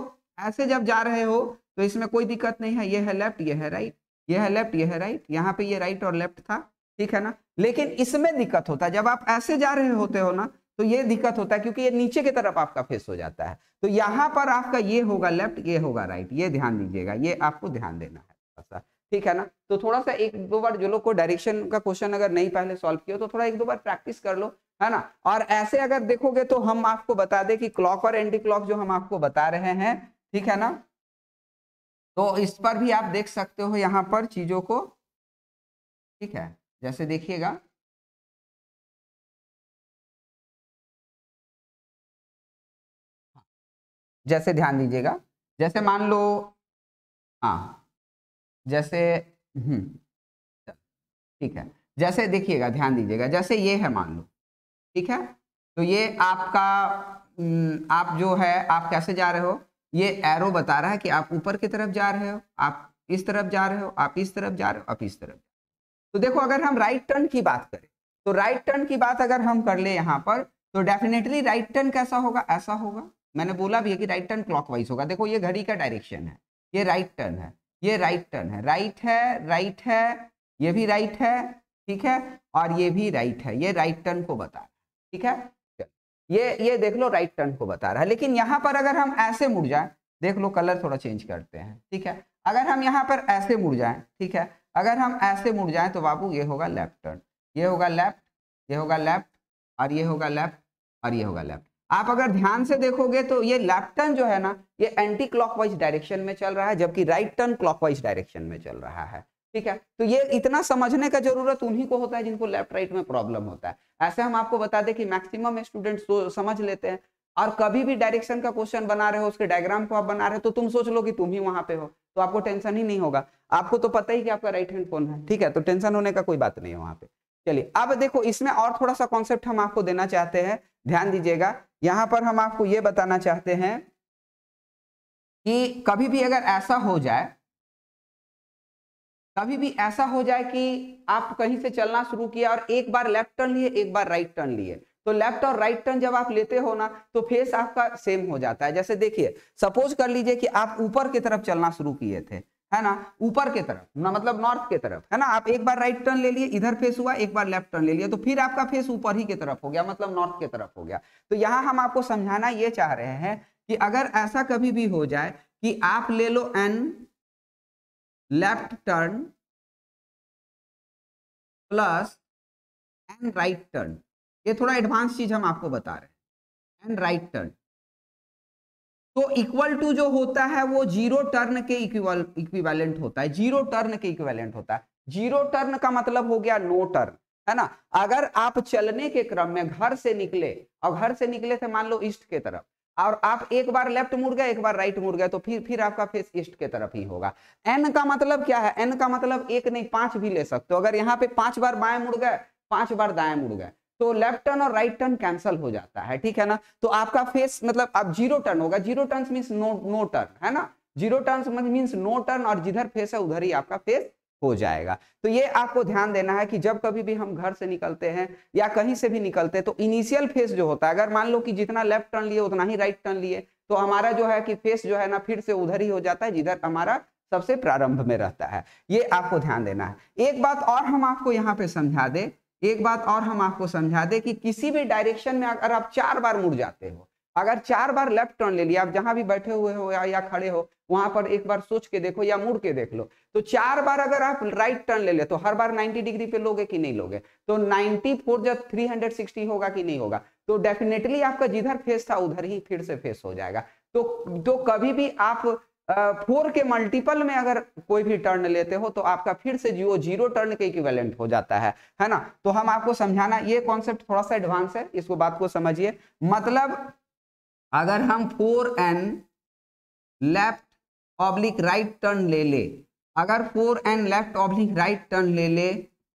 ऐसे जब जा रहे हो तो इसमें कोई दिक्कत नहीं है यह है लेफ्ट यह है राइट यह है लेफ्ट यह है राइट यहाँ पे ये राइट और लेफ्ट था ठीक है ना लेकिन इसमें दिक्कत होता है जब आप ऐसे जा रहे होते हो ना तो ये दिक्कत होता है क्योंकि ये नीचे की तरफ आपका फेस हो जाता है तो यहाँ पर आपका ये होगा लेफ्ट ये होगा राइट ये ध्यान दीजिएगा ये आपको ध्यान देना है ठीक है ना तो थोड़ा सा एक दो बार जो लोग को डायरेक्शन का क्वेश्चन अगर नहीं पहले सॉल्व किया तो थोड़ा एक दो बार प्रैक्टिस कर लो है ना और ऐसे अगर देखोगे तो हम आपको बता दें कि क्लॉक और एंटी क्लॉक जो हम आपको बता रहे हैं ठीक है ना तो इस पर भी आप देख सकते हो यहाँ पर चीजों को ठीक है जैसे देखिएगा जैसे ध्यान दीजिएगा जैसे मान लो हाँ जैसे हम्म, ठीक है जैसे देखिएगा ध्यान दीजिएगा जैसे ये है मान लो ठीक है तो ये आपका हम्म, आप जो है आप कैसे जा रहे हो ये एरो बता रहा है कि आप ऊपर की तरफ जा रहे हो आप इस तरफ जा रहे हो आप इस तरफ जा रहे हो आप इस तरफ तो देखो अगर हम राइट टर्न की बात करें तो राइट टर्न की बात अगर हम कर ले यहाँ पर तो डेफिनेटली राइट टर्न कैसा होगा ऐसा होगा मैंने बोला भी है कि राइट टर्न क्लॉकवाइज होगा देखो ये घड़ी का डायरेक्शन है ये राइट टर्न है ये राइट टर्न है राइट है राइट है ये भी राइट है ठीक है और ये भी राइट है ये राइट टर्न को बता रहा है ठीक है ये ये देख लो राइट टर्न को बता रहा है लेकिन यहाँ पर अगर हम ऐसे मुड़ जाए देख लो कलर थोड़ा चेंज करते हैं ठीक है अगर हम यहाँ पर ऐसे मुड़ जाए ठीक है अगर हम ऐसे मुड़ जाए तो बाबू ये होगा लेफ्ट टर्न ये होगा लेफ्ट ये होगा लेफ्ट और ये होगा लेफ्ट और ये होगा लेफ्ट आप अगर ध्यान से देखोगे तो ये लेफ्ट टर्न जो है ना ये एंटी क्लॉकवाइज डायरेक्शन में चल रहा है जबकि राइट टर्न क्लॉकवाइज डायरेक्शन में चल रहा है ठीक है तो ये इतना समझने का जरूरत उन्हीं को होता है जिनको लेफ्ट राइट में प्रॉब्लम होता है ऐसे हम आपको बता दें कि मैक्सिमम स्टूडेंट समझ लेते हैं और कभी भी डायरेक्शन का क्वेश्चन बना रहे हो उसके डायग्राम को आप बना रहे हो तो तुम सोच लो कि तुम ही वहां पे हो तो आपको टेंशन ही नहीं होगा आपको तो पता ही कि आपका राइट हैंड कौन है ठीक है तो टेंशन होने का कोई बात नहीं है वहां पे चलिए अब देखो इसमें और थोड़ा सा कॉन्सेप्ट हम आपको देना चाहते हैं ध्यान दीजिएगा यहां पर हम आपको ये बताना चाहते हैं कि कभी भी अगर ऐसा हो जाए कभी भी ऐसा हो जाए कि आप कहीं से चलना शुरू किया और एक बार लेफ्ट टर्न लिए एक बार राइट टर्न लिए तो लेफ्ट और राइट टर्न जब आप लेते हो ना तो फेस आपका सेम हो जाता है जैसे देखिए सपोज कर लीजिए कि आप ऊपर की तरफ चलना शुरू किए थे है ना ऊपर के तरफ ना मतलब नॉर्थ के तरफ है ना आप एक बार राइट टर्न ले लिए इधर फेस हुआ एक बार लेफ्ट टर्न ले लिए तो फिर आपका फेस ऊपर ही के तरफ हो गया मतलब नॉर्थ के तरफ हो गया तो यहाँ हम आपको समझाना ये चाह रहे हैं कि अगर ऐसा कभी भी हो जाए कि आप ले लो n left turn plus n right turn ये थोड़ा एडवांस चीज हम आपको बता रहे हैं एन राइट टर्न तो इक्वल टू जो होता है वो जीरो टर्न के इक्विवेलेंट होता है जीरो टर्न के इक्विवेलेंट होता है जीरो टर्न का मतलब हो गया नो टर्न है ना अगर आप चलने के क्रम में घर से निकले और घर से निकले थे मान लो ईस्ट के तरफ और आप एक बार लेफ्ट मुड़ गए एक बार राइट मुड़ गए तो फिर फिर आपका फेस ईस्ट के तरफ ही होगा एन का मतलब क्या है एन का मतलब एक नहीं पांच भी ले सकते हो अगर यहाँ पे पांच बार बाएं मुड़ गए पांच बार दाएं मुड़ गए तो लेफ्ट टर्न और राइट टर्न कैंसिल हो जाता है ठीक है ना तो आपका फेस मतलब आप जीरो टर्न होगा zero turn mean no no turn है ना zero turn mean no turn और जिधर फेस है उधर ही आपका फेस हो जाएगा तो ये आपको ध्यान देना है कि जब कभी भी हम घर से निकलते हैं या कहीं से भी निकलते हैं तो इनिशियल फेस जो होता है अगर मान लो कि जितना लेफ्ट टर्न लिए उतना ही राइट टर्न लिए तो हमारा जो है कि फेस जो है ना फिर से उधर ही हो जाता है जिधर हमारा सबसे प्रारंभ में रहता है ये आपको ध्यान देना है एक बात और हम आपको यहाँ पे समझा दें एक बात और हम आपको समझा दें कि किसी भी डायरेक्शन में अगर आप चार बार मुड़ जाते हो अगर चार बार लेफ्ट टर्न ले लिया आप जहां भी बैठे हुए हो या, या खड़े हो वहां पर एक बार सोच के देखो या मुड़ के देख लो तो चार बार अगर आप राइट टर्न ले ले तो हर बार 90 डिग्री पे लोगे कि नहीं लोगे तो 94 फोर जब थ्री होगा कि नहीं होगा तो डेफिनेटली आपका जिधर फेस था उधर ही फिर से फेस हो जाएगा तो, तो कभी भी आप फोर के मल्टीपल में अगर कोई भी टर्न लेते हो तो आपका फिर से जीरो जीरो टर्न के इक्विवेलेंट हो जाता है है ना तो हम आपको समझाना ये कॉन्सेप्ट थोड़ा सा एडवांस है इसको बात को समझिए मतलब अगर हम four n left oblique right turn ले ले अगर four n left oblique right turn ले ले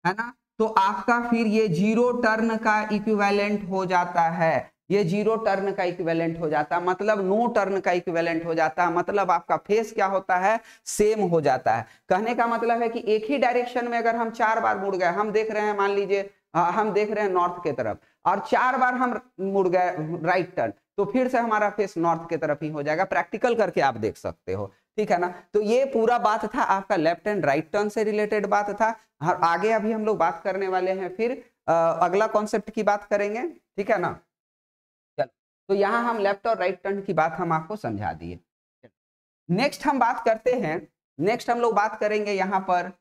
है ना तो आपका फिर ये जीरो टर्न का इक्विवेलेंट हो जाता है ये जीरो टर्न का इक्वेलेंट हो जाता है मतलब नो टर्न का इक्वेलेंट हो जाता है मतलब आपका फेस क्या होता है सेम हो जाता है कहने का मतलब है कि एक ही डायरेक्शन में अगर हम चार बार मुड़ गए हम देख रहे हैं मान लीजिए हम देख रहे हैं नॉर्थ के तरफ और चार बार हम मुड़ गए राइट टर्न तो फिर से हमारा फेस नॉर्थ के तरफ ही हो जाएगा प्रैक्टिकल करके आप देख सकते हो ठीक है ना तो ये पूरा बात था आपका लेफ्ट एंड राइट टर्न से रिलेटेड बात था और आगे अभी हम लोग बात करने वाले हैं फिर अगला कॉन्सेप्ट की बात करेंगे ठीक है ना तो यहाँ हम लेफ्ट और राइट टर्न की बात हम आपको समझा दिए नेक्स्ट हम बात करते हैं नेक्स्ट हम लोग बात करेंगे यहाँ पर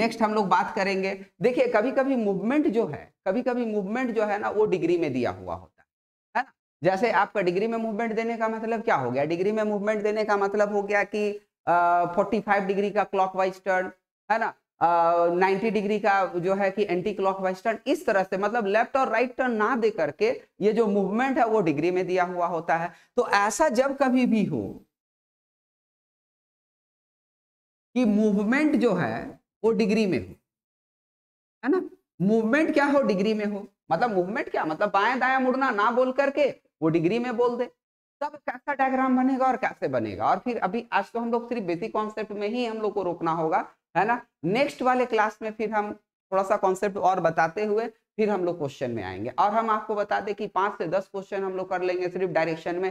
नेक्स्ट हम लोग बात करेंगे देखिए कभी कभी मूवमेंट जो है कभी कभी मूवमेंट जो है ना वो डिग्री में दिया हुआ होता है है ना जैसे आपका डिग्री में मूवमेंट देने का मतलब क्या हो गया डिग्री में मूवमेंट देने का मतलब हो गया कि फोर्टी फाइव डिग्री का क्लॉक वाइज टर्न है ना नाइन्टी डिग्री का जो है कि एंटी वाइज टर्न इस तरह से मतलब लेफ्ट और राइट टर्न ना दे करके ये जो मूवमेंट है वो डिग्री में दिया हुआ होता है तो ऐसा जब कभी भी हो कि मूवमेंट जो है वो डिग्री में हो है ना मूवमेंट क्या हो डिग्री में हो मतलब मूवमेंट क्या मतलब बाएं दाया मुड़ना ना बोल करके वो डिग्री में बोल दे तब कैसा डायग्राम बनेगा और कैसे बनेगा और फिर अभी आज तो हम लोग सिर्फ बेसिक कॉन्सेप्ट में ही हम लोग को रोकना होगा है ना नेक्स्ट वाले क्लास में फिर हम थोड़ा सा कॉन्सेप्ट और बताते हुए फिर हम लोग क्वेश्चन में आएंगे और हम आपको बता दें कि पांच से दस क्वेश्चन हम लोग कर लेंगे सिर्फ डायरेक्शन में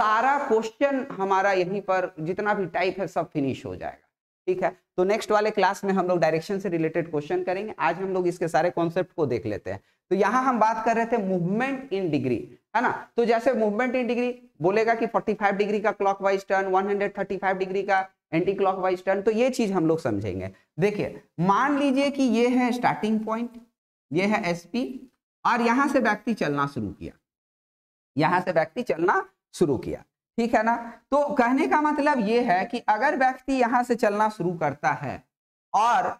सारा क्वेश्चन हमारा यहीं पर जितना भी टाइप है सब फिनिश हो जाएगा ठीक है तो नेक्स्ट वाले क्लास में हम लोग डायरेक्शन से रिलेटेड क्वेश्चन करेंगे आज हम लोग इसके सारे कॉन्सेप्ट को देख लेते हैं तो यहाँ हम बात कर रहे थे मूवमेंट इन डिग्री है ना तो जैसे मूवमेंट इन डिग्री बोलेगा कि 45 डिग्री का क्लॉकवाइज टर्न 135 डिग्री का एंटी क्लॉक वाइज टर्न तो ये चीज हम लोग समझेंगे देखिए मान लीजिए कि ये है स्टार्टिंग पॉइंट ये है एसपी और यहां से व्यक्ति चलना शुरू किया यहां से व्यक्ति चलना शुरू किया ठीक है ना तो कहने का मतलब ये है कि अगर व्यक्ति यहां से चलना शुरू करता है और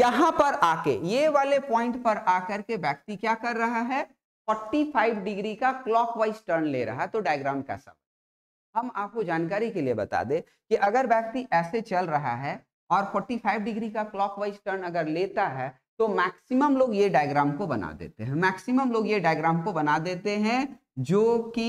यहां पर आके ये वाले पॉइंट पर आकर के व्यक्ति क्या कर रहा है 45 डिग्री का क्लॉकवाइज टर्न ले रहा है तो डायग्राम कैसा हम आपको जानकारी के लिए बता दें कि अगर व्यक्ति ऐसे चल रहा है और 45 डिग्री का क्लॉकवाइज टर्न अगर लेता है तो मैक्सिमम लोग ये डायग्राम को बना देते हैं मैक्सिमम लोग ये डायग्राम को बना देते हैं जो कि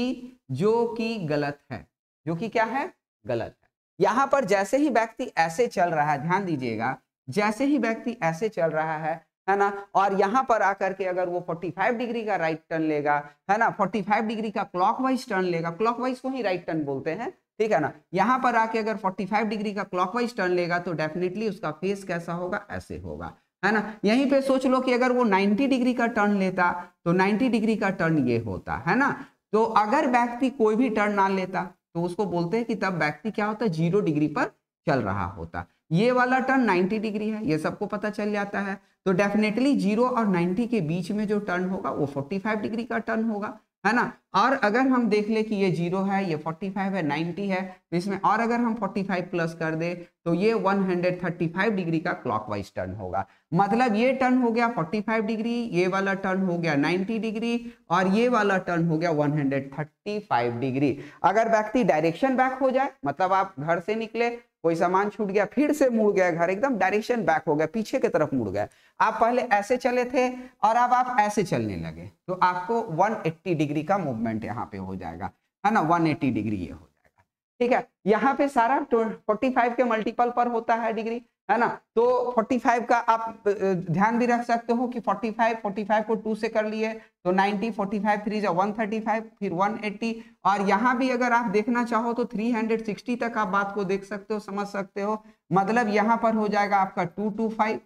जो कि गलत है जो कि क्या है गलत है यहाँ पर जैसे ही व्यक्ति ऐसे चल रहा है ध्यान दीजिएगा जैसे ही व्यक्ति ऐसे चल रहा है है ना और यहाँ पर आकर के अगर वो 45 डिग्री का राइट टर्न लेगा है ना 45 डिग्री का क्लॉकवाइज टर्न लेगा क्लॉकवाइज को ही राइट टर्न बोलते हैं ठीक है ना यहाँ पर आके अगर 45 डिग्री का क्लॉकवाइज टर्न लेगा तो डेफिनेटली उसका फेस कैसा होगा ऐसे होगा है ना यहीं पे सोच लो कि अगर वो 90 डिग्री का टर्न लेता तो 90 डिग्री का टर्न ये होता है ना तो अगर व्यक्ति कोई भी टर्न ना लेता तो उसको बोलते हैं कि तब व्यक्ति क्या होता है जीरो डिग्री पर चल रहा होता ये वाला टर्न 90 डिग्री है ये सबको पता चल जाता है तो डेफिनेटली जीरो और 90 के बीच में जो टर्न होगा वो 45 डिग्री का टर्न होगा है ना और अगर हम देख ले कि ये जीरो है ये 45 है 90 है तो इसमें और अगर हम 45 प्लस कर दे तो ये 135 डिग्री का क्लॉकवाइज टर्न होगा मतलब ये टर्न हो गया 45 डिग्री ये वाला टर्न हो गया 90 डिग्री और ये वाला टर्न हो गया 135 डिग्री अगर व्यक्ति डायरेक्शन बैक हो जाए मतलब आप घर से निकले कोई सामान छूट गया फिर से मुड़ गया घर एकदम डायरेक्शन बैक हो गया पीछे की तरफ मुड़ गया आप पहले ऐसे चले थे और अब आप ऐसे चलने लगे तो आपको 180 डिग्री का मूवमेंट यहाँ पे हो जाएगा है ना 180 डिग्री ये हो जाएगा ठीक है यहाँ पे सारा 45 तो के मल्टीपल पर होता है डिग्री है ना तो 45 का आप ध्यान भी रख सकते हो कि 45 45 को 2 से कर लिए तो 90 45 थ्री 135 फिर 180 और यहाँ भी अगर आप देखना चाहो तो 360 तक आप बात को देख सकते हो समझ सकते हो मतलब यहाँ पर हो जाएगा आपका 225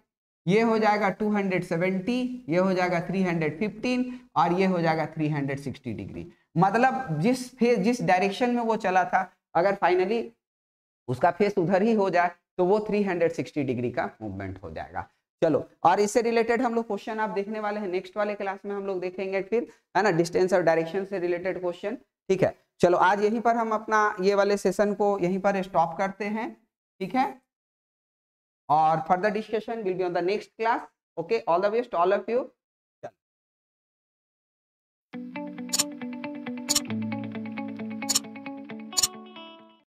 ये हो जाएगा 270 ये हो जाएगा 315 और ये हो जाएगा 360 डिग्री मतलब जिस फेस जिस डायरेक्शन में वो चला था अगर फाइनली उसका फेस उधर ही हो जाए तो वो 360 डिग्री का मूवमेंट हो जाएगा चलो और इससे रिलेटेड हम लोग क्वेश्चन आप देखने वाले हैं नेक्स्ट वाले क्लास में हम लोग देखेंगे फिर है ना डिस्टेंस और डायरेक्शन से रिलेटेड क्वेश्चन ठीक है चलो आज यहीं पर हम अपना ये वाले सेशन को यहीं पर स्टॉप करते हैं ठीक है और further discussion will be on the next class okay all the best all of you